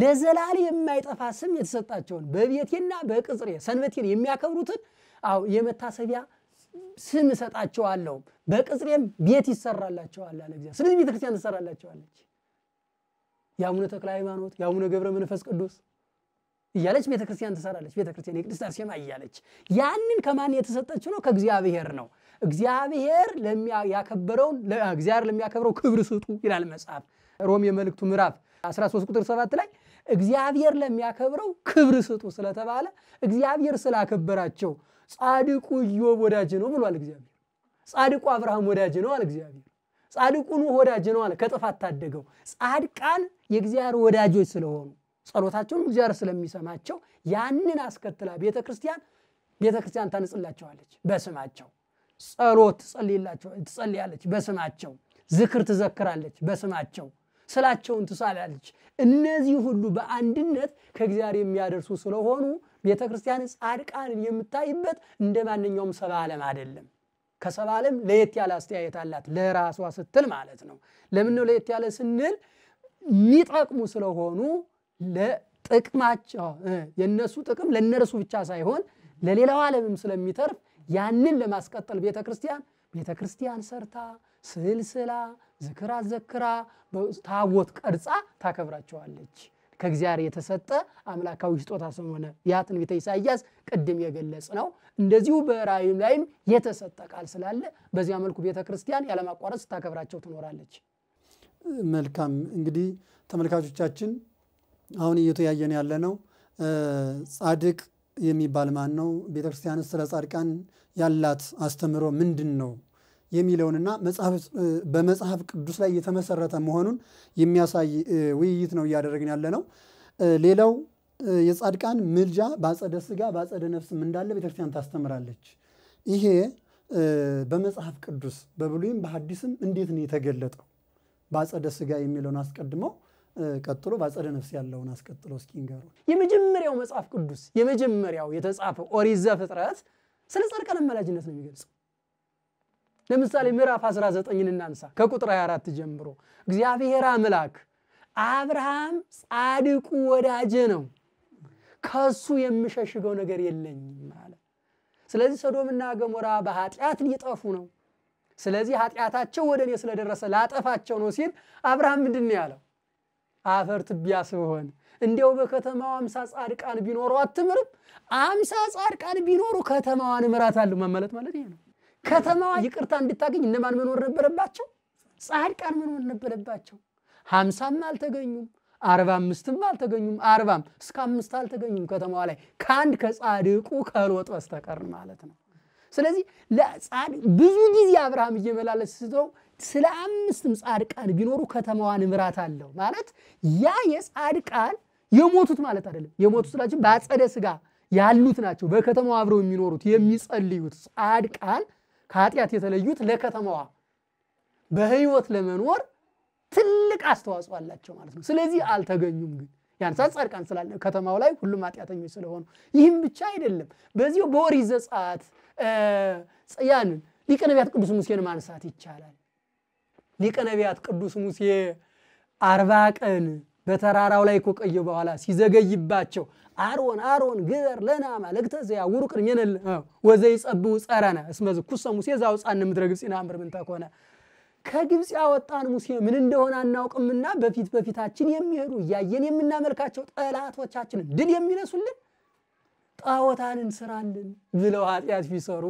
ለዘላለም የማይጠፋ ስም የተሰጣቸውን በቤቴና በቅጽሬ ሰንበቴን የሚያከብሩትን አው የመታሰቢያ ስም እሰጣቸዋለሁ፣ በቅጽሬም ቤት ይሰራላቸዋል አለ እግዚአብሔር። ስለዚህ ቤተክርስቲያን ትሰራላቸዋለች። የአቡነ ተክለ ሃይማኖት፣ የአቡነ ገብረ መንፈስ ቅዱስ እያለች ቤተክርስቲያን ትሰራለች። ቤተክርስቲያን የቅድስት አርሴማ እያለች ያንን ከማን የተሰጠችው ነው? ከእግዚአብሔር ነው። እግዚአብሔር ያከበረውን እግዚአብሔር ለሚያከብረው ክብር ስጡ ይላል መጽሐፍ ሮሜ የመልእክቱ ምዕራፍ 13 ቁጥር 7 ላይ እግዚአብሔር ለሚያከብረው ክብር ስጡ ስለተባለ እግዚአብሔር ስላከበራቸው ጻድቁ ኢዮብ ወዳጄ ነው ብሏል እግዚአብሔር። ጻድቁ አብርሃም ወዳጄ ነው አለ እግዚአብሔር። ጻድቁ ኑህ ወዳጄ ነው አለ። ከጥፋት ታደገው። ጻድቃን የእግዚአብሔር ወዳጆች ስለሆኑ ጸሎታቸውን እግዚአብሔር ስለሚሰማቸው ያንን አስከትላ ቤተ ክርስቲያን ቤተ ክርስቲያን ታንጽላቸዋለች በስማቸው። ጸሎት ትጸልያለች በስማቸው። ዝክር ትዘክራለች በስማቸው። ስላቸውን ትሳላለች። እነዚህ ሁሉ በአንድነት ከእግዚአብሔር የሚያደርሱ ስለሆኑ ቤተ ክርስቲያን ጻድቃንን የምታይበት እንደ ማንኛውም ሰባ ዓለም አይደለም። ከሰባ ዓለም ለየት ያለ አስተያየት አላት ለራሷ ስትል ማለት ነው። ለምን ነው ለየት ያለ ስንል የሚጠቅሙ ስለሆኑ ለጥቅማቸው የእነሱ ጥቅም ለእነርሱ ብቻ ሳይሆን ለሌላው ዓለምም ስለሚተርፍ ያንን ለማስቀጠል ቤተ ክርስቲያን ቤተ ክርስቲያን ሰርታ ስልስላ ዝክራ ዘክራ ታቦት ቀርጻ ታከብራቸዋለች። ከእግዚአብሔር የተሰጠ አምላካዊ ስጦታ ስለሆነ ያ ትንቢተ ኢሳያስ ቅድም የገለጽ ነው። እንደዚሁ በራእይም ላይም የተሰጠ ቃል ስላለ በዚያ መልኩ ቤተ ክርስቲያን ያለማቋረጥ ስታከብራቸው ትኖራለች። መልካም እንግዲህ ተመልካቾቻችን አሁን እየተያየን ያለ ነው ጻድቅ የሚባል ማን ነው? ቤተክርስቲያንስ ስለ ጻድቃን ያላት አስተምህሮ ምንድን ነው? የሚለውንና በመጽሐፍ ቅዱስ ላይ የተመሰረተ መሆኑን የሚያሳይ ውይይት ነው እያደረግን ያለ ነው። ሌላው የጻድቃን ምልጃ በአጸደ ስጋ በአጸደ ነፍስም እንዳለ ቤተክርስቲያን ታስተምራለች። ይሄ በመጽሐፍ ቅዱስ በብሉይም በሐዲስም እንዴት ነው የተገለጠው? በአጸደ ስጋ የሚለውን አስቀድመው ቀጥሎ በአጸደ ነፍስ ያለውን አስቀጥሎ እስኪ ንገሩ። የመጀመሪያው መጽሐፍ ቅዱስ የመጀመሪያው የተጻፈ ኦሪት ዘፍጥረት ስለ ጻድቃን አማላጅነት ነው የሚገልጸው። ለምሳሌ ምዕራፍ 19 እናንሳ። ከቁጥር 24 ጀምሮ እግዚአብሔር አምላክ አብርሃም ጻድቁ ወዳጀ ነው፣ ከሱ የምሸሽገው ነገር የለኝም አለ። ስለዚህ ሰዶምና ገሞራ በኃጢአት ሊጠፉ ነው። ስለዚህ ኃጢአታቸው ወደ እኔ ስለደረሰ ላጠፋቸው ነው ሲል አብርሃም ምንድን ነው ያለው? አፈር ትቢያ ስሆን እንዲያው በከተማው አምሳ ጻድቃን ቢኖሩ አትምርም? አምሳ ጻድቃን ቢኖሩ ከተማዋን እምራታለሁ ማለት ማለት ይሄ ነው። ከተማዋ ይቅርታ እንድታገኝ እነማን መኖር ነበረባቸው? ጻድቃን መኖር ነበረባቸው። ሀምሳም አልተገኙም፣ አርባ አምስትም አልተገኙም፣ አርባም እስከ አምስት አልተገኙም ከተማዋ ላይ ከአንድ ከጻድቁ ከሎጥ በስተቀር ማለት ነው። ስለዚህ ብዙ ጊዜ አብርሃም እየመላለስ ስተው ስለ አምስትም ጻድቃን ቢኖሩ ከተማዋ ንምራት አለው ማለት ያ የጻድቃን የሞቱት ማለት አይደለም። የሞቱት ስላቸው በአጸደ ስጋ ያሉት ናቸው። በከተማው አብረው የሚኖሩት የሚጸልዩት ጻድቃን ከኃጢአት የተለዩት ለከተማዋ በህይወት ለመኖር ትልቅ አስተዋጽኦ አላቸው ማለት ነው። ስለዚህ አልተገኙም። ግን ያንሳት ጻድቃን ስላለ ከተማው ላይ ሁሉም ኃጢአተኞች ስለሆኑ፣ ይህም ብቻ አይደለም። በዚሁ በኦሪት ዘጸአት ያንን ሊቀ ነቢያት ቅዱስ ሙሴን ማንሳት ይቻላል። ሊቀ ነቢያት ቅዱስ ሙሴ አርባ ቀን በተራራው ላይ እኮ በኋላ ሲዘገይባቸው አሮን አሮን ግበር ለነ ዘያ ዘያውሩ ቅድሜነ ወዘይ ጸብኡ ጸረነ እስመዝ ኩሰ ሙሴ ዘአውጻነ እምድረ ግብፅ ናምር ምንተ ኮነ ከግብፅ ያወጣን ሙሴ ምን እንደሆነ አናውቅምና በፊት በፊታችን የሚሄዱ እያየን የምናመልካቸው ጠላቶቻችንን ድል የሚነሱልን ጣዖታን እንስራልን ብለው ኃጢአት ቢሰሩ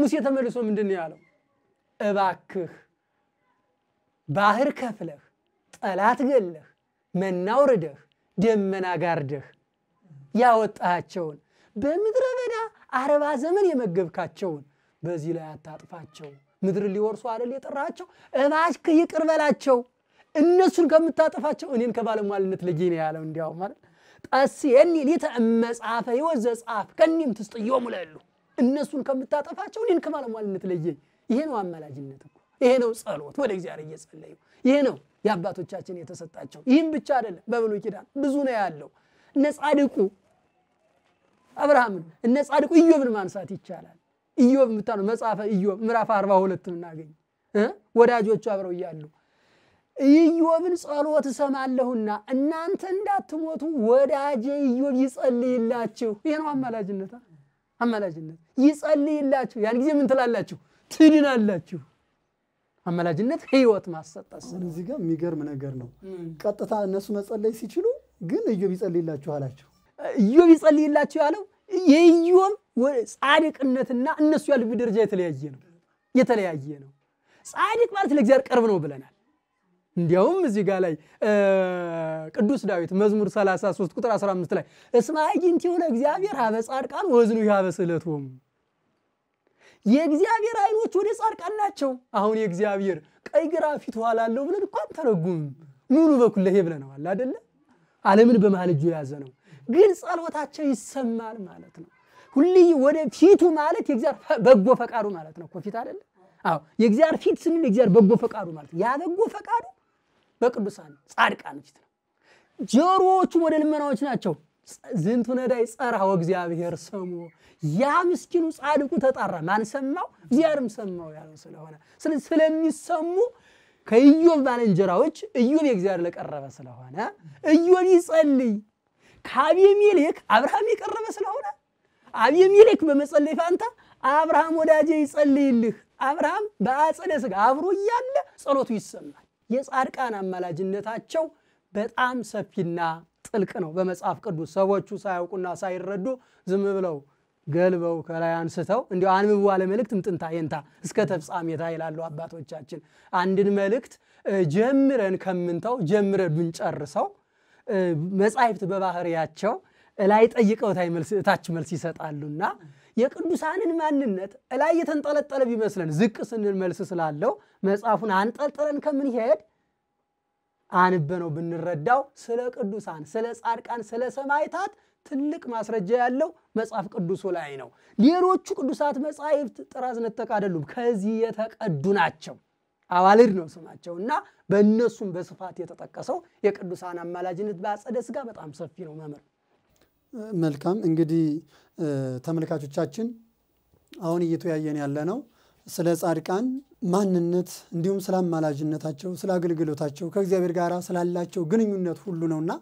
ሙሴ ተመልሶ ምንድን ያለው? እባክህ ባህር ከፍለህ ጠላት ገለህ መናውርደህ ደመና ጋርደህ ያወጣቸውን በምድረ በዳ አርባ ዘመን የመገብካቸውን በዚህ ላይ አታጥፋቸው። ምድር ሊወርሱ አይደል የጠራቸው? እባክህ ይቅር በላቸው። እነሱን ከምታጠፋቸው እኔን ከባለሟልነት ለጌኔ ያለው እንዲያው ማለት ጠስየኒ ሊተእመጻፈ ሕይወት ዘጻፍ ከኒም ትስጥዮም ለሉ እነሱን ከምታጠፋቸው እኔን ከባለሟልነት ለየኝ። ይሄ ነው አመላጅነት እኮ። ይሄ ነው ጸሎት ወደ እግዚአብሔር እየጸለዩ ይሄ ነው የአባቶቻችን የተሰጣቸው። ይህም ብቻ አይደለም፣ በብሉይ ኪዳን ብዙ ነው ያለው። እነ ጻድቁ አብርሃምን እነ ጻድቁ ኢዮብን ማንሳት ይቻላል። ኢዮብ የምታነው መጽሐፈ ኢዮብ ምዕራፍ አርባ ሁለት እናገኝ ወዳጆቹ አብረው እያሉ ኢዮብን ጸሎት እሰማለሁና እናንተ እንዳትሞቱ ወዳጄ ኢዮብ ይጸልይላችሁ። ይሄ ነው አማላጅነት፣ አማላጅነት ይጸልይላችሁ። ያን ጊዜ ምን ትላላችሁ? ትድናላችሁ። አመላጅነት ህይወት ማሰጠት። ስለ እዚህ ጋር የሚገርም ነገር ነው። ቀጥታ እነሱ መጸለይ ሲችሉ ግን እዮብ ይጸልይላችሁ አላቸው። እዮብ ይጸልይላችሁ ያለው የኢዮብ ጻድቅነትና እነሱ ያሉ ደረጃ የተለያየ ነው የተለያየ ነው። ጻድቅ ማለት ለእግዚአብሔር ቅርብ ነው ብለናል። እንዲያውም እዚህ ጋር ላይ ቅዱስ ዳዊት መዝሙር 33 ቁጥር 15 ላይ እስማዕጊንቲሁ ለእግዚአብሔር ሀበ ጻድቃን ወዝኑ ያበ ስእለቶሙ የእግዚአብሔር አይኖች ወደ ጻድቃን ናቸው። አሁን የእግዚአብሔር ቀይ ግራ ፊቱ ኋላለው ብለን እኳን ተረጉም ሙሉ በኩለሄ ብለነዋል አደለ? ዓለምን በመሃል እጁ የያዘ ነው። ግን ጸሎታቸው ይሰማል ማለት ነው። ሁሌ ወደ ፊቱ ማለት የእግዚአብሔር በጎ ፈቃዱ ማለት ነው። ፊት አደለ? አዎ የእግዚአብሔር ፊት ስንል የእግዚአብሔር በጎ ፈቃዱ ማለት ነው። ያ በጎ ፈቃዱ በቅዱሳን ጻድቃን ፊት ነው። ጆሮዎቹም ወደ ልመናዎች ናቸው። ዝንቱ ነዳይ ጸራው እግዚአብሔር ሰሙ። ያ ምስኪኑ ጻድቁ ተጣራ። ማን ሰማው? እግዚአብሔርም ሰማው ያለው ስለሆነ ስለሚሰሙ ከኢዮብ ባልንጀራዎች ኢዮብ የእግዚአብሔር ለቀረበ ስለሆነ ኢዮብ ይጸልይ። ከአቤሜሌክ አብርሃም የቀረበ ስለሆነ አቤሜሌክ በመጸለይ ፋንታ አብርሃም ወዳጄ ይጸልይልህ። አብርሃም በአጸደ ስጋ አብሮ እያለ ጸሎቱ ይሰማል። የጻድቃን አማላጅነታቸው በጣም ሰፊና ጥልቅ ነው። በመጽሐፍ ቅዱስ ሰዎቹ ሳያውቁና ሳይረዱ ዝም ብለው ገልበው ከላይ አንስተው እንዲሁ አንብቡ አለ መልእክትም ጥንታ የንታ እስከ ተፍጻሜታ ይላሉ አባቶቻችን። አንድን መልእክት ጀምረን ከምንተው ጀምረን ብንጨርሰው መጻሕፍት በባህርያቸው ላይ ጠይቀውታ ታች መልስ ይሰጣሉና የቅዱሳንን ማንነት እላይ የተንጠለጠለ ቢመስለን ዝቅ ስንል መልስ ስላለው መጽሐፉን አንጠልጥለን ከምን ሄድ? አንበ ነው ብንረዳው ስለ ቅዱሳን፣ ስለ ጻድቃን፣ ስለ ሰማይታት ትልቅ ማስረጃ ያለው መጽሐፍ ቅዱሱ ላይ ነው። ሌሎቹ ቅዱሳት መጻሕፍት ጥራዝ ነጠቅ አይደሉም፣ ከዚህ የተቀዱ ናቸው። አዋልድ ነው ስማቸው እና በእነሱም በስፋት የተጠቀሰው የቅዱሳን አማላጅነት በአጸደ ሥጋ በጣም ሰፊ ነው። መምህር መልካም እንግዲህ ተመልካቾቻችን አሁን እየተወያየን ያለ ነው ስለ ጻድቃን ማንነት እንዲሁም ስለ አማላጅነታቸው፣ ስለ አገልግሎታቸው፣ ከእግዚአብሔር ጋር ስላላቸው ግንኙነት ሁሉ ነውና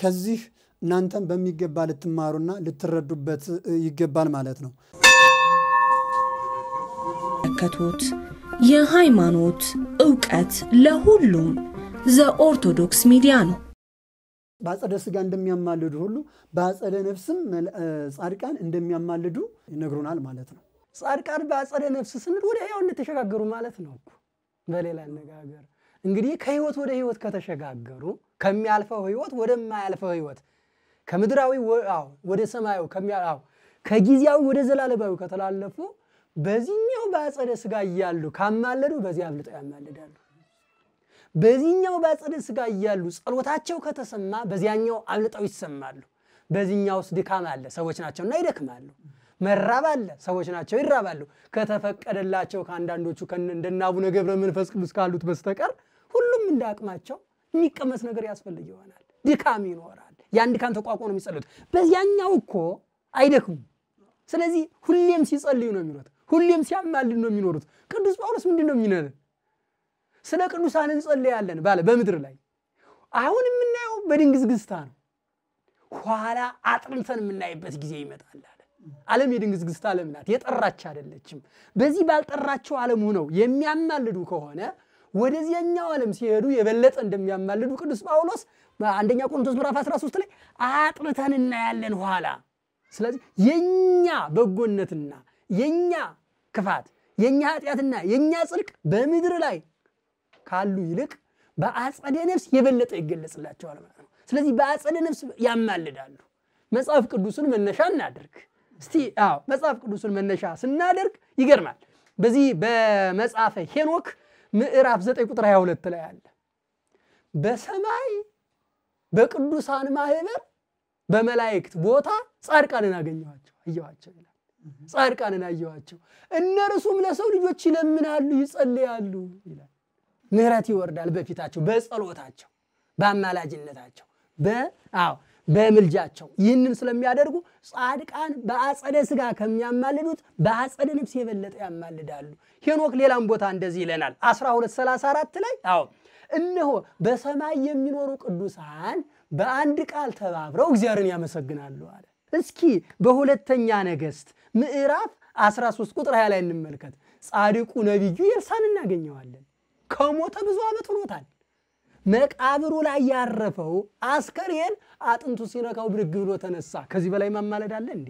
ከዚህ እናንተም በሚገባ ልትማሩና ልትረዱበት ይገባል ማለት ነው። ከቶት የሃይማኖት እውቀት ለሁሉም ዘኦርቶዶክስ ሚዲያ ነው። በአጸደ ስጋ እንደሚያማልዱ ሁሉ በአጸደ ነፍስም ጻድቃን እንደሚያማልዱ ይነግሩናል ማለት ነው። ጻድቃን በአጸደ ነፍስ ስንል ወደ ሕያውነት ተሸጋገሩ ማለት ነው እኮ። በሌላ አነጋገር እንግዲህ ከህይወት ወደ ህይወት ከተሸጋገሩ ከሚያልፈው ህይወት ወደማያልፈው ህይወት ከምድራዊ ወደ ሰማያዊ ከጊዜያዊ ወደ ዘላለማዊ ከተላለፉ በዚህኛው በአጸደ ስጋ እያሉ ካማለዱ በዚህ አብልጠው ያማልዳሉ። በዚህኛው በአጸደ ስጋ እያሉ ጸሎታቸው ከተሰማ በዚያኛው አብልጠው ይሰማሉ። በዚህኛውስ ድካም አለ፣ ሰዎች ናቸውና ይደክማሉ። መራብ አለ። ሰዎች ናቸው ይራባሉ። ከተፈቀደላቸው ከአንዳንዶቹ እንደና አቡነ ገብረ መንፈስ ቅዱስ ካሉት በስተቀር ሁሉም እንደ አቅማቸው የሚቀመስ ነገር ያስፈልግ ይሆናል። ድካም ይኖራል። የአንድ ድካም ተቋቁሞ ነው የሚጸልዩት። በዚያኛው እኮ አይደክሙም። ስለዚህ ሁሌም ሲጸልዩ ነው የሚኖሩት። ሁሌም ሲያማልድ ነው የሚኖሩት። ቅዱስ ጳውሎስ ምንድን ነው የሚነን? ስለ ቅዱሳን እንጸልያለን ባለ በምድር ላይ አሁን የምናየው በድንግዝግዝታ ነው። ኋላ አጥንተን የምናይበት ጊዜ ይመጣል። ዓለም የድንግዝግዝት ዓለም ናት፣ የጠራች አይደለችም። በዚህ ባልጠራቸው ዓለም ሆነው የሚያማልዱ ከሆነ ወደዚያኛው ዓለም ሲሄዱ የበለጠ እንደሚያማልዱ ቅዱስ ጳውሎስ በአንደኛ ቆሮንቶስ ምዕራፍ 13 ላይ አጥንተን እናያለን ኋላ። ስለዚህ የኛ በጎነትና የኛ ክፋት፣ የኛ ኃጢአትና የኛ ጽድቅ በምድር ላይ ካሉ ይልቅ በአጸደ ነፍስ የበለጠ ይገለጽላቸዋል ማለት ነው። ስለዚህ በአጸደ ነፍስ ያማልዳሉ። መጽሐፍ ቅዱስን መነሻ እናድርግ። እስቲ አዎ መጽሐፍ ቅዱስን መነሻ ስናደርግ ይገርማል። በዚህ በመጽሐፈ ሄኖክ ምዕራፍ 9 ቁጥር 22 ላይ አለ በሰማይ በቅዱሳን ማህበር በመላእክት ቦታ ጻድቃንን አገኘኋቸው አየኋቸው ይላል። ጻድቃንን አየኋቸው፣ እነርሱም ለሰው ልጆች ይለምናሉ ይጸልያሉ ይላል። ምሕረት ይወርዳል በፊታቸው፣ በጸሎታቸው፣ በአማላጅነታቸው በአዎ በምልጃቸው ይህንን ስለሚያደርጉ ጻድቃን በአጸደ ስጋ ከሚያማልዱት በአጸደ ነፍስ የበለጠ ያማልዳሉ። ሄኖክ ሌላም ቦታ እንደዚህ ይለናል 1234 ላይ አዎ እነሆ በሰማይ የሚኖሩ ቅዱሳን በአንድ ቃል ተባብረው እግዚአብሔርን ያመሰግናሉ አለ። እስኪ በሁለተኛ ነገሥት ምዕራፍ 13 ቁጥር 20 ላይ እንመልከት። ጻድቁ ነቢዩ ኤልሳን እናገኘዋለን። ከሞተ ብዙ ዓመት ሆኖታል። መቃብሩ ላይ ያረፈው አስከሬን አጥንቱ ሲነካው ብድግ ብሎ ተነሳ። ከዚህ በላይ ማማለድ አለ እንዴ?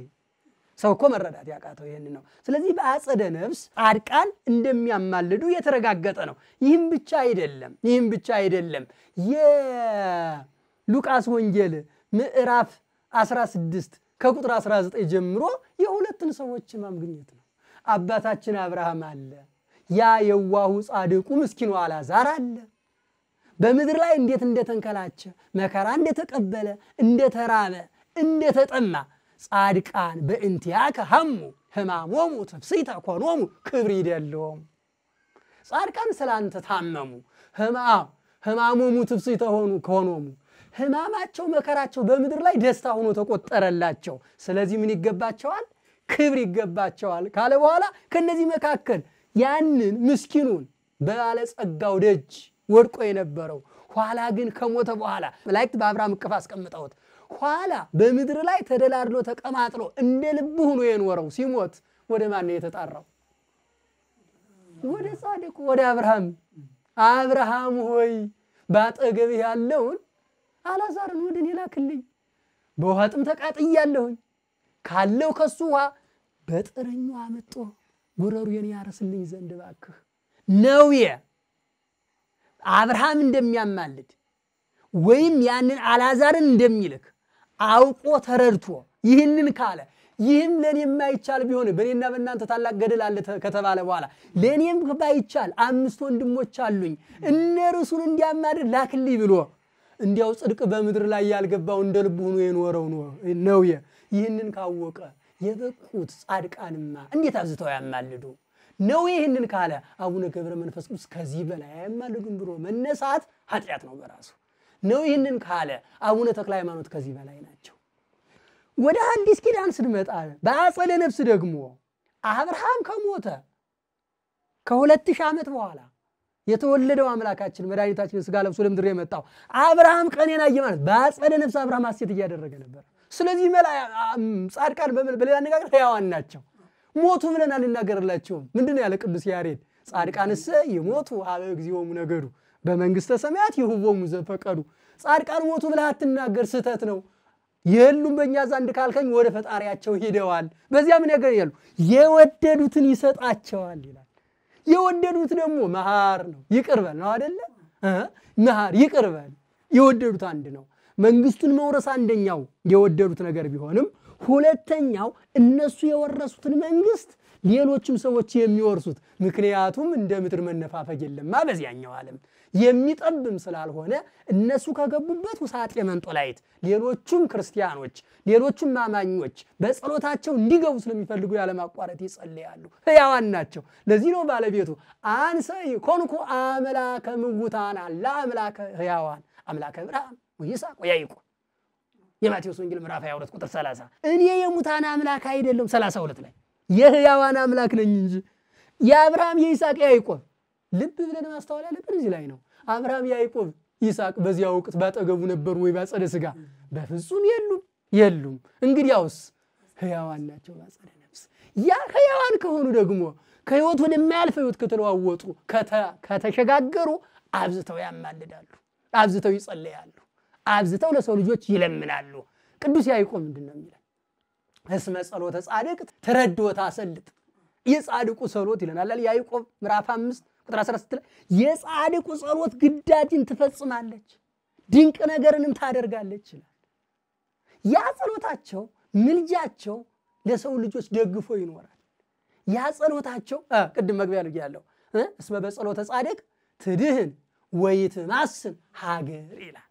ሰው እኮ መረዳት ያቃተው ይህን ነው። ስለዚህ በአጸደ ነፍስ ጻድቃን እንደሚያማልዱ የተረጋገጠ ነው። ይህም ብቻ አይደለም፣ ይህም ብቻ አይደለም። የሉቃስ ወንጌል ምዕራፍ 16 ከቁጥር 19 ጀምሮ የሁለትን ሰዎች ማግኘት ነው። አባታችን አብርሃም አለ፣ ያ የዋሁ ጻድቁ ምስኪኑ አላዛር አለ በምድር ላይ እንዴት እንደተንከላቸ መከራ እንደተቀበለ እንደተራበ እንደተጠማ ጻድቃን በእንቲያከ ሀሙ ህማሞሙ ትፍሲተ ኮኖሙ ክብር ይደለዎም ጻድቃን ስላንተ ታመሙ ህማም ህማሞሙ ትፍሲተ ሆኑ ኮኖሙ ህማማቸው መከራቸው በምድር ላይ ደስታ ሆኖ ተቆጠረላቸው ስለዚህ ምን ይገባቸዋል ክብር ይገባቸዋል ካለ በኋላ ከእነዚህ መካከል ያንን ምስኪኑን ባለጸጋው ደጅ ወድቆ የነበረው ኋላ ግን ከሞተ በኋላ መላእክት በአብርሃም እቅፍ አስቀምጠውት ኋላ በምድር ላይ ተደላድሎ ተቀማጥሎ እንደ ልብ ሆኖ የኖረው ሲሞት ወደ ማን ነው የተጣራው? ወደ ጻድቁ ወደ አብርሃም። አብርሃም ሆይ ባጠገብህ ያለውን አላዛርን ወደ እኔ ላክልኝ፣ በውሃ ጥም ተቃጥያለሁኝ፣ ካለው ከሱ ውሃ በጥረኛ አመጦ ጉረሩ የኔ ያረስልኝ ዘንድ እባክህ ነውየ አብርሃም እንደሚያማልድ ወይም ያንን አላዛርን እንደሚልክ አውቆ ተረድቶ ይህንን ካለ ይህም ለእኔ የማይቻል ቢሆን በእኔና በእናንተ ታላቅ ገደል አለ ከተባለ በኋላ ለእኔም ባይቻል አምስት ወንድሞች አሉኝ እነርሱን እንዲያማድር ላክልኝ ብሎ እንዲያው ጽድቅ በምድር ላይ ያልገባው እንደ ልቡ ሆኖ የኖረው ነው። ይህንን ካወቀ የበቁት ጻድቃንማ እንዴት አብዝተው ያማልዱ? ነው። ይህንን ካለ አቡነ ገብረ መንፈስ ቅዱስ ከዚህ በላይ አያማልዱም ብሎ መነሳት ኃጢአት ነው በራሱ ነው። ይህንን ካለ አቡነ ተክለ ሃይማኖት ከዚህ በላይ ናቸው። ወደ አዲስ ኪዳን ስንመጣ በአጸደ ነፍስ ደግሞ አብርሃም ከሞተ ከሁለት ሺህ ዓመት በኋላ የተወለደው አምላካችን መድኃኒታችን ስጋ ለብሶ ለምድር የመጣው አብርሃም ቀኔን አየ ማለት በአጸደ ነፍስ አብርሃም ሐሴት እያደረገ ነበር። ስለዚህ መላ ጻድቃን በሌላ አነጋገር ሕያዋን ናቸው። ሞቱ ብለን አንናገርላቸውም። ምንድን ያለ ቅዱስ ያሬድ ጻድቃንሰ የሞቱ ሀበ እግዚኦሙ ነገዱ በመንግስተ ሰማያት ይሁቦሙ ዘፈቀዱ። ጻድቃን ሞቱ ብለህ አትናገር፣ ስህተት ነው። የሉም በእኛ ዘንድ ካልከኝ ወደ ፈጣሪያቸው ሂደዋል። በዚያ ምን ነገር ያሉ የወደዱትን ይሰጣቸዋል ይላል። የወደዱት ደግሞ መሃር ነው፣ ይቅርበል ነው አደለ? መሃር ይቅርበል የወደዱት አንድ ነው። መንግስቱን መውረስ አንደኛው የወደዱት ነገር ቢሆንም ሁለተኛው እነሱ የወረሱትን መንግስት ሌሎችም ሰዎች የሚወርሱት ምክንያቱም እንደ ምድር መነፋፈግ የለማ በዚያኛው ዓለም የሚጠብም ስላልሆነ እነሱ ከገቡበት ውሳጤ መንጦላይት ሌሎቹም ክርስቲያኖች ሌሎቹም አማኞች በጸሎታቸው እንዲገቡ ስለሚፈልጉ ያለማቋረጥ ይጸልያሉ። ሕያዋን ናቸው። ለዚህ ነው ባለቤቱ አንሰ ኮንኩ አምላከ ምውታን አላ አምላከ ሕያዋን አምላከ ብርሃን ወይስሐቅ ወያዕቆብ የማቴዎስ ወንጌል ምዕራፍ 22 ቁጥር 30 እኔ የሙታን አምላክ አይደለም 32 ላይ የህያዋን አምላክ ነኝ እንጂ የአብርሃም የይስሐቅ ያዕቆብ ልብ ብለን ማስተዋል ያለብን እዚህ ላይ ነው። አብርሃም ያዕቆብ ይስሐቅ በዚያ ወቅት ባጠገቡ ነበሩ ወይ ባጸደ ስጋ? በፍጹም የሉም የሉም። እንግዲያውስ ህያዋን ናቸው ባጸደ ነፍስ። ያ ህያዋን ከሆኑ ደግሞ ከህይወት ወደማያልፍ ህይወት ከተለዋወጡ ከተሸጋገሩ አብዝተው ያማልዳሉ፣ አብዝተው ይጸለያሉ። አብዝተው ለሰው ልጆች ይለምናሉ። ቅዱስ ያዕቆብ ምንድን ነው የሚለን? እስመ ጸሎተ ጻድቅ ተረድኦ ታሰልጥ የጻድቁ ጸሎት ይለናል። ያዕቆብ ምዕራፍ 5 ቁጥር 16 ላይ የጻድቁ ጸሎት ግዳጅን ትፈጽማለች፣ ድንቅ ነገርንም ታደርጋለች ይላል። ያ ጸሎታቸው ምልጃቸው ለሰው ልጆች ደግፎ ይኖራል። ያ ጸሎታቸው ቅድም መግቢያ ልግ ያለው እስመ በጸሎተ ጻድቅ ትድህን ወይትማስን ሀገር ይላል።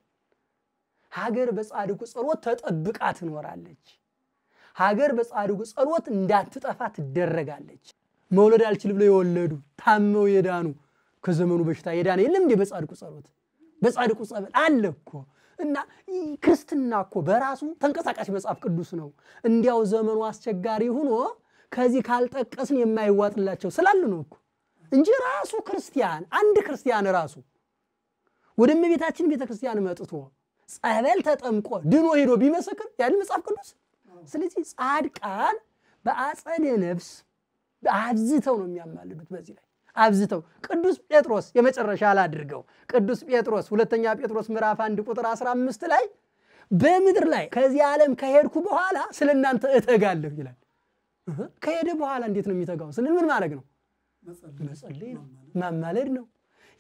ሀገር በጻድቁ ጸሎት ተጠብቃ ትኖራለች። ሀገር በጻድቁ ጸሎት እንዳትጠፋ ትደረጋለች። መውለድ አልችል ብለው የወለዱ ታመው የዳኑ ከዘመኑ በሽታ የዳነ የለም እንዴ? በጻድቁ ጸሎት በጻድቁ ጸበል አለ እኮ እና ክርስትና እኮ በራሱ ተንቀሳቃሽ መጽሐፍ ቅዱስ ነው። እንዲያው ዘመኑ አስቸጋሪ ሆኖ ከዚህ ካልጠቀስን የማይዋጥላቸው ስላሉ ነው እኮ እንጂ ራሱ ክርስቲያን አንድ ክርስቲያን ራሱ ወደ እመቤታችን ቤተ ክርስቲያን መጥቶ ጸበል ተጠምቆ ድኖ ሄዶ ቢመሰክር ያን መጽሐፍ ቅዱስ። ስለዚህ ጻድቃን በአጸደ ነፍስ አብዝተው ነው የሚያማልዱት። በዚህ ላይ አብዝተው ቅዱስ ጴጥሮስ የመጨረሻ አላድርገው። ቅዱስ ጴጥሮስ ሁለተኛ ጴጥሮስ ምዕራፍ 1 ቁጥር 15 ላይ በምድር ላይ ከዚህ ዓለም ከሄድኩ በኋላ ስለ እናንተ እተጋለሁ ይላል። ከሄደ በኋላ እንዴት ነው የሚተጋው ስንል ምን ማድረግ ነው? መጸለይ ነው፣ ማማለድ ነው።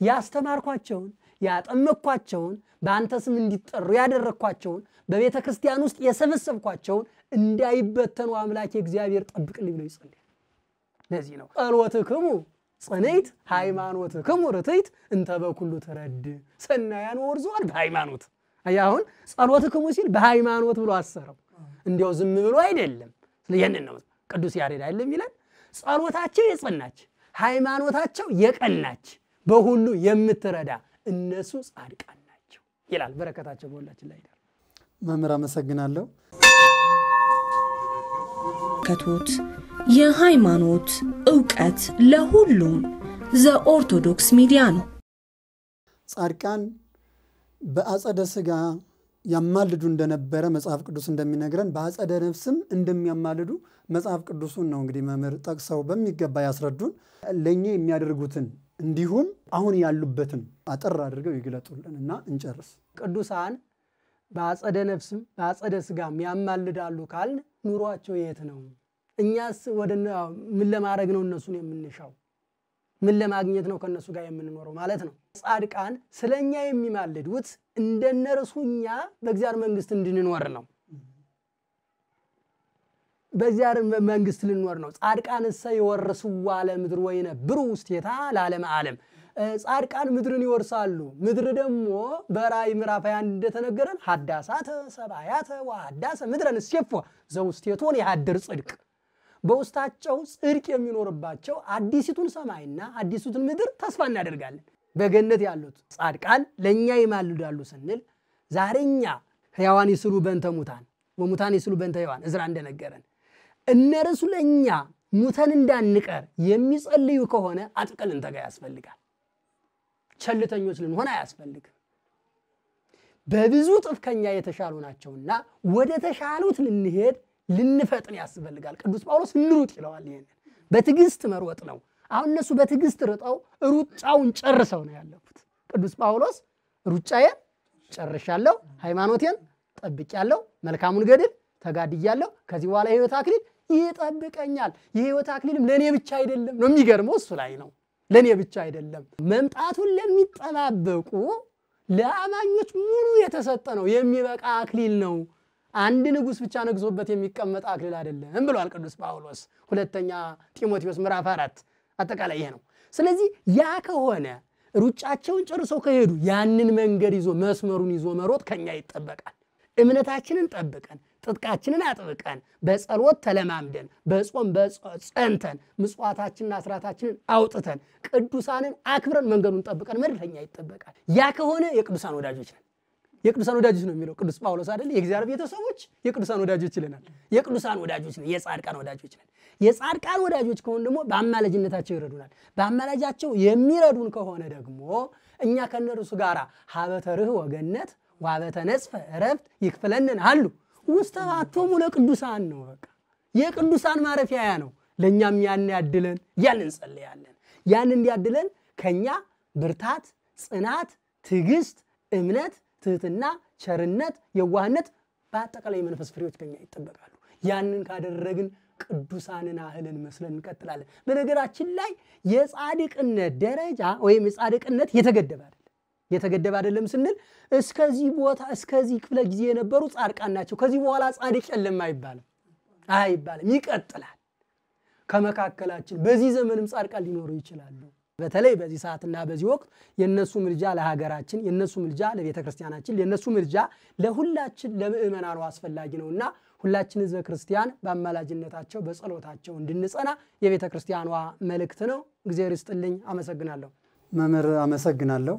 ያስተማርኳቸውን ያጠመቅኳቸውን፣ በአንተ ስም እንዲጠሩ ያደረግኳቸውን፣ በቤተ ክርስቲያን ውስጥ የሰበሰብኳቸውን እንዳይበተኑ አምላኬ እግዚአብሔር ጠብቅልኝ ብሎ ይጸልያል። ለዚህ ነው ጸሎትክሙ ጽንዕት ሃይማኖትክሙ ርትዕት እንተ በኩሉ ትረድ ሰናያን ወርዘዋል በሃይማኖት አሁን ጸሎትክሙ ሲል በሃይማኖት ብሎ አሰረው። እንዲያው ዝም ብሎ አይደለም። ይህንን ነው ቅዱስ ያሬድ አይደለም ይላል። ጸሎታቸው የጸናች ሃይማኖታቸው የቀናች በሁሉ የምትረዳ እነሱ ጻድቃን ናቸው ይላል። በረከታቸው በሁላችን ላይ ይደር። መምህር አመሰግናለሁ። ከቶት የሃይማኖት እውቀት ለሁሉም ዘኦርቶዶክስ ሚዲያ ነው። ጻድቃን በአጸደ ስጋ ያማልዱ እንደነበረ መጽሐፍ ቅዱስ እንደሚነግረን በአጸደ ነፍስም እንደሚያማልዱ መጽሐፍ ቅዱሱን ነው እንግዲህ መምህር ጠቅሰው በሚገባ ያስረዱን። ለእኛ የሚያደርጉትን እንዲሁም አሁን ያሉበትን አጠር አድርገው ይግለጡልን እና እንጨርስ። ቅዱሳን በአጸደ ነፍስም በአጸደ ስጋም ያማልዳሉ ካልን ኑሯቸው የት ነው? እኛስ ወደ ምን ለማድረግ ነው እነሱን የምንሻው? ምን ለማግኘት ነው ከእነሱ ጋር የምንኖረው ማለት ነው። ጻድቃን ስለ እኛ የሚማልዱት እንደነርሱ እኛ በእግዚአብሔር መንግስት እንድንኖር ነው። በእግዚአብሔር መንግስት ልንኖር ነው። ጻድቃን እሰ ይወርስዋ ለምድር ወይነብሩ ውስቴታ ለዓለመ ዓለም ጻድቃን ምድርን ይወርሳሉ። ምድር ደግሞ በራእይ ምዕራፍ 21 እንደተነገረን ሀዳሳተ ሰብአያተ ወሀዳሰ ምድረን እሴፎ ዘውስቴቶን የሀድር ጽድቅ በውስጣቸው ጽድቅ የሚኖርባቸው አዲሲቱን ሰማይና አዲሲቱን ምድር ተስፋ እናደርጋለን። በገነት ያሉት ጻድቃን ለእኛ ይማልዳሉ ስንል ዛሬኛ እኛ ሕያዋን ይስሉ በእንተ ሙታን ወሙታን ይስሉ በእንተ ሕያዋን እዝራ እንደነገረን እነርሱ ለእኛ ሙተን እንዳንቀር የሚጸልዩ ከሆነ አጥብቀን ልንተጋ ያስፈልጋል። ቸልተኞች ልንሆን አያስፈልግም። በብዙ ጥፍ ከኛ የተሻሉ ናቸውና ወደ ተሻሉት ልንሄድ ልንፈጥን ያስፈልጋል። ቅዱስ ጳውሎስ እንሩጥ ይለዋል። ይሄንን በትዕግስት መሮጥ ነው። አሁን እነሱ በትዕግስት ርጠው ሩጫውን ጨርሰው ነው ያለፉት። ቅዱስ ጳውሎስ ሩጫዬን ጨርሻለሁ፣ ሃይማኖቴን ጠብቄያለሁ፣ መልካሙን ገድል ተጋድያለሁ፣ ከዚህ በኋላ የህይወት አክሊል ይጠብቀኛል። የህይወት አክሊልም ለእኔ ብቻ አይደለም ነው። የሚገርመው እሱ ላይ ነው። ለእኔ ብቻ አይደለም፣ መምጣቱን ለሚጠባበቁ ለአማኞች ሙሉ የተሰጠ ነው፣ የሚበቃ አክሊል ነው። አንድ ንጉሥ ብቻ ነግሶበት የሚቀመጥ አክሊል አይደለም ብሏል ቅዱስ ጳውሎስ ሁለተኛ ጢሞቴዎስ ምዕራፍ አራት አጠቃላይ ይሄ ነው። ስለዚህ ያ ከሆነ ሩጫቸውን ጨርሰው ከሄዱ ያንን መንገድ ይዞ መስመሩን ይዞ መሮጥ ከኛ ይጠበቃል። እምነታችንን ጠብቀን ጥጥቃችንን አጥብቀን በጸሎት ተለማምደን በጾም ጸንተን ምጽዋታችንና አስራታችንን አውጥተን ቅዱሳንን አክብረን መንገዱን ጠብቀን መድረኛ ይጠበቃል። ያ ከሆነ የቅዱሳን ወዳጆች ነን። የቅዱሳን ወዳጆች ነው የሚለው ቅዱስ ጳውሎስ አይደል? የእግዚአብሔር ቤተሰቦች የቅዱሳን ወዳጆች ይለናል። የቅዱሳን ወዳጆች ነን፣ የጻድቃን ወዳጆች ነን። የጻድቃን ወዳጆች ከሆን ደግሞ በአማላጅነታቸው ይረዱናል። በአማላጃቸው የሚረዱን ከሆነ ደግሞ እኛ ከነርሱ ጋር ሀበተርህ ወገነት ዋበተ ነጽፈ እረፍት ይክፍለንን አሉ ውስተ አቶሙ ለቅዱሳን ነው። በቃ የቅዱሳን ማረፊያ ያ ነው። ለእኛም ያን ያድለን ያን እንጸልያለን። ያን እንዲያድለን ከእኛ ብርታት፣ ጽናት፣ ትዕግስት፣ እምነት፣ ትህትና፣ ቸርነት፣ የዋህነት በአጠቃላይ የመንፈስ ፍሬዎች ከኛ ይጠበቃሉ። ያንን ካደረግን ቅዱሳንን አህልን መስለን እንቀጥላለን። በነገራችን ላይ የጻድቅነት ደረጃ ወይም የጻድቅነት የተገደበ የተገደበ አይደለም ስንል እስከዚህ ቦታ እስከዚህ ክፍለ ጊዜ የነበሩ ጻድቃን ናቸው፣ ከዚህ በኋላ ጻድቅ የለም አይባልም አይባልም፣ ይቀጥላል። ከመካከላችን በዚህ ዘመንም ጻድቃን ሊኖሩ ይችላሉ። በተለይ በዚህ ሰዓትና በዚህ ወቅት የእነሱ ምልጃ ለሀገራችን፣ የእነሱ ምልጃ ለቤተ ክርስቲያናችን፣ የእነሱ ምልጃ ለሁላችን ለምእመናኑ አስፈላጊ ነውና ሁላችን ሕዝበ ክርስቲያን በአማላጅነታቸው በጸሎታቸው እንድንጸና የቤተ ክርስቲያኗ መልእክት ነው። እግዚአብሔር ይስጥልኝ። አመሰግናለሁ መምህር፣ አመሰግናለሁ።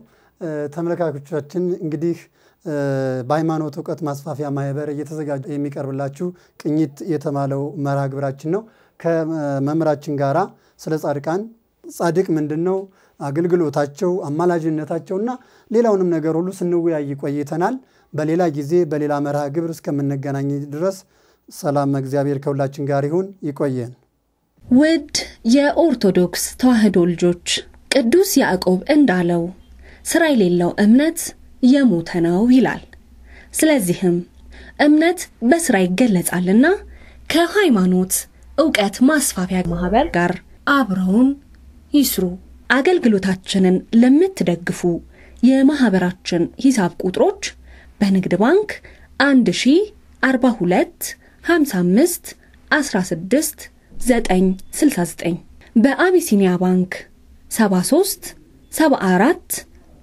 ተመልካቾቻችን እንግዲህ በሃይማኖት እውቀት ማስፋፊያ ማህበር እየተዘጋጀ የሚቀርብላችሁ ቅኝት የተባለው መርሃ ግብራችን ነው። ከመምህራችን ጋራ ስለ ጻድቃን ጻድቅ ምንድን ነው አገልግሎታቸው፣ አማላጅነታቸው እና ሌላውንም ነገር ሁሉ ስንወያይ ቆይተናል። በሌላ ጊዜ በሌላ መርሃ ግብር እስከምንገናኝ ድረስ ሰላም እግዚአብሔር ከሁላችን ጋር ይሁን። ይቆየን። ውድ የኦርቶዶክስ ተዋህዶ ልጆች ቅዱስ ያዕቆብ እንዳለው ስራ የሌለው እምነት የሞተ ነው ይላል። ስለዚህም እምነት በስራ ይገለጻልና ከሃይማኖት እውቀት ማስፋፊያ ማህበር ጋር አብረውን ይስሩ። አገልግሎታችንን ለምትደግፉ የማህበራችን ሂሳብ ቁጥሮች በንግድ ባንክ 1042 55 16 በአቢሲኒያ ባንክ 73 74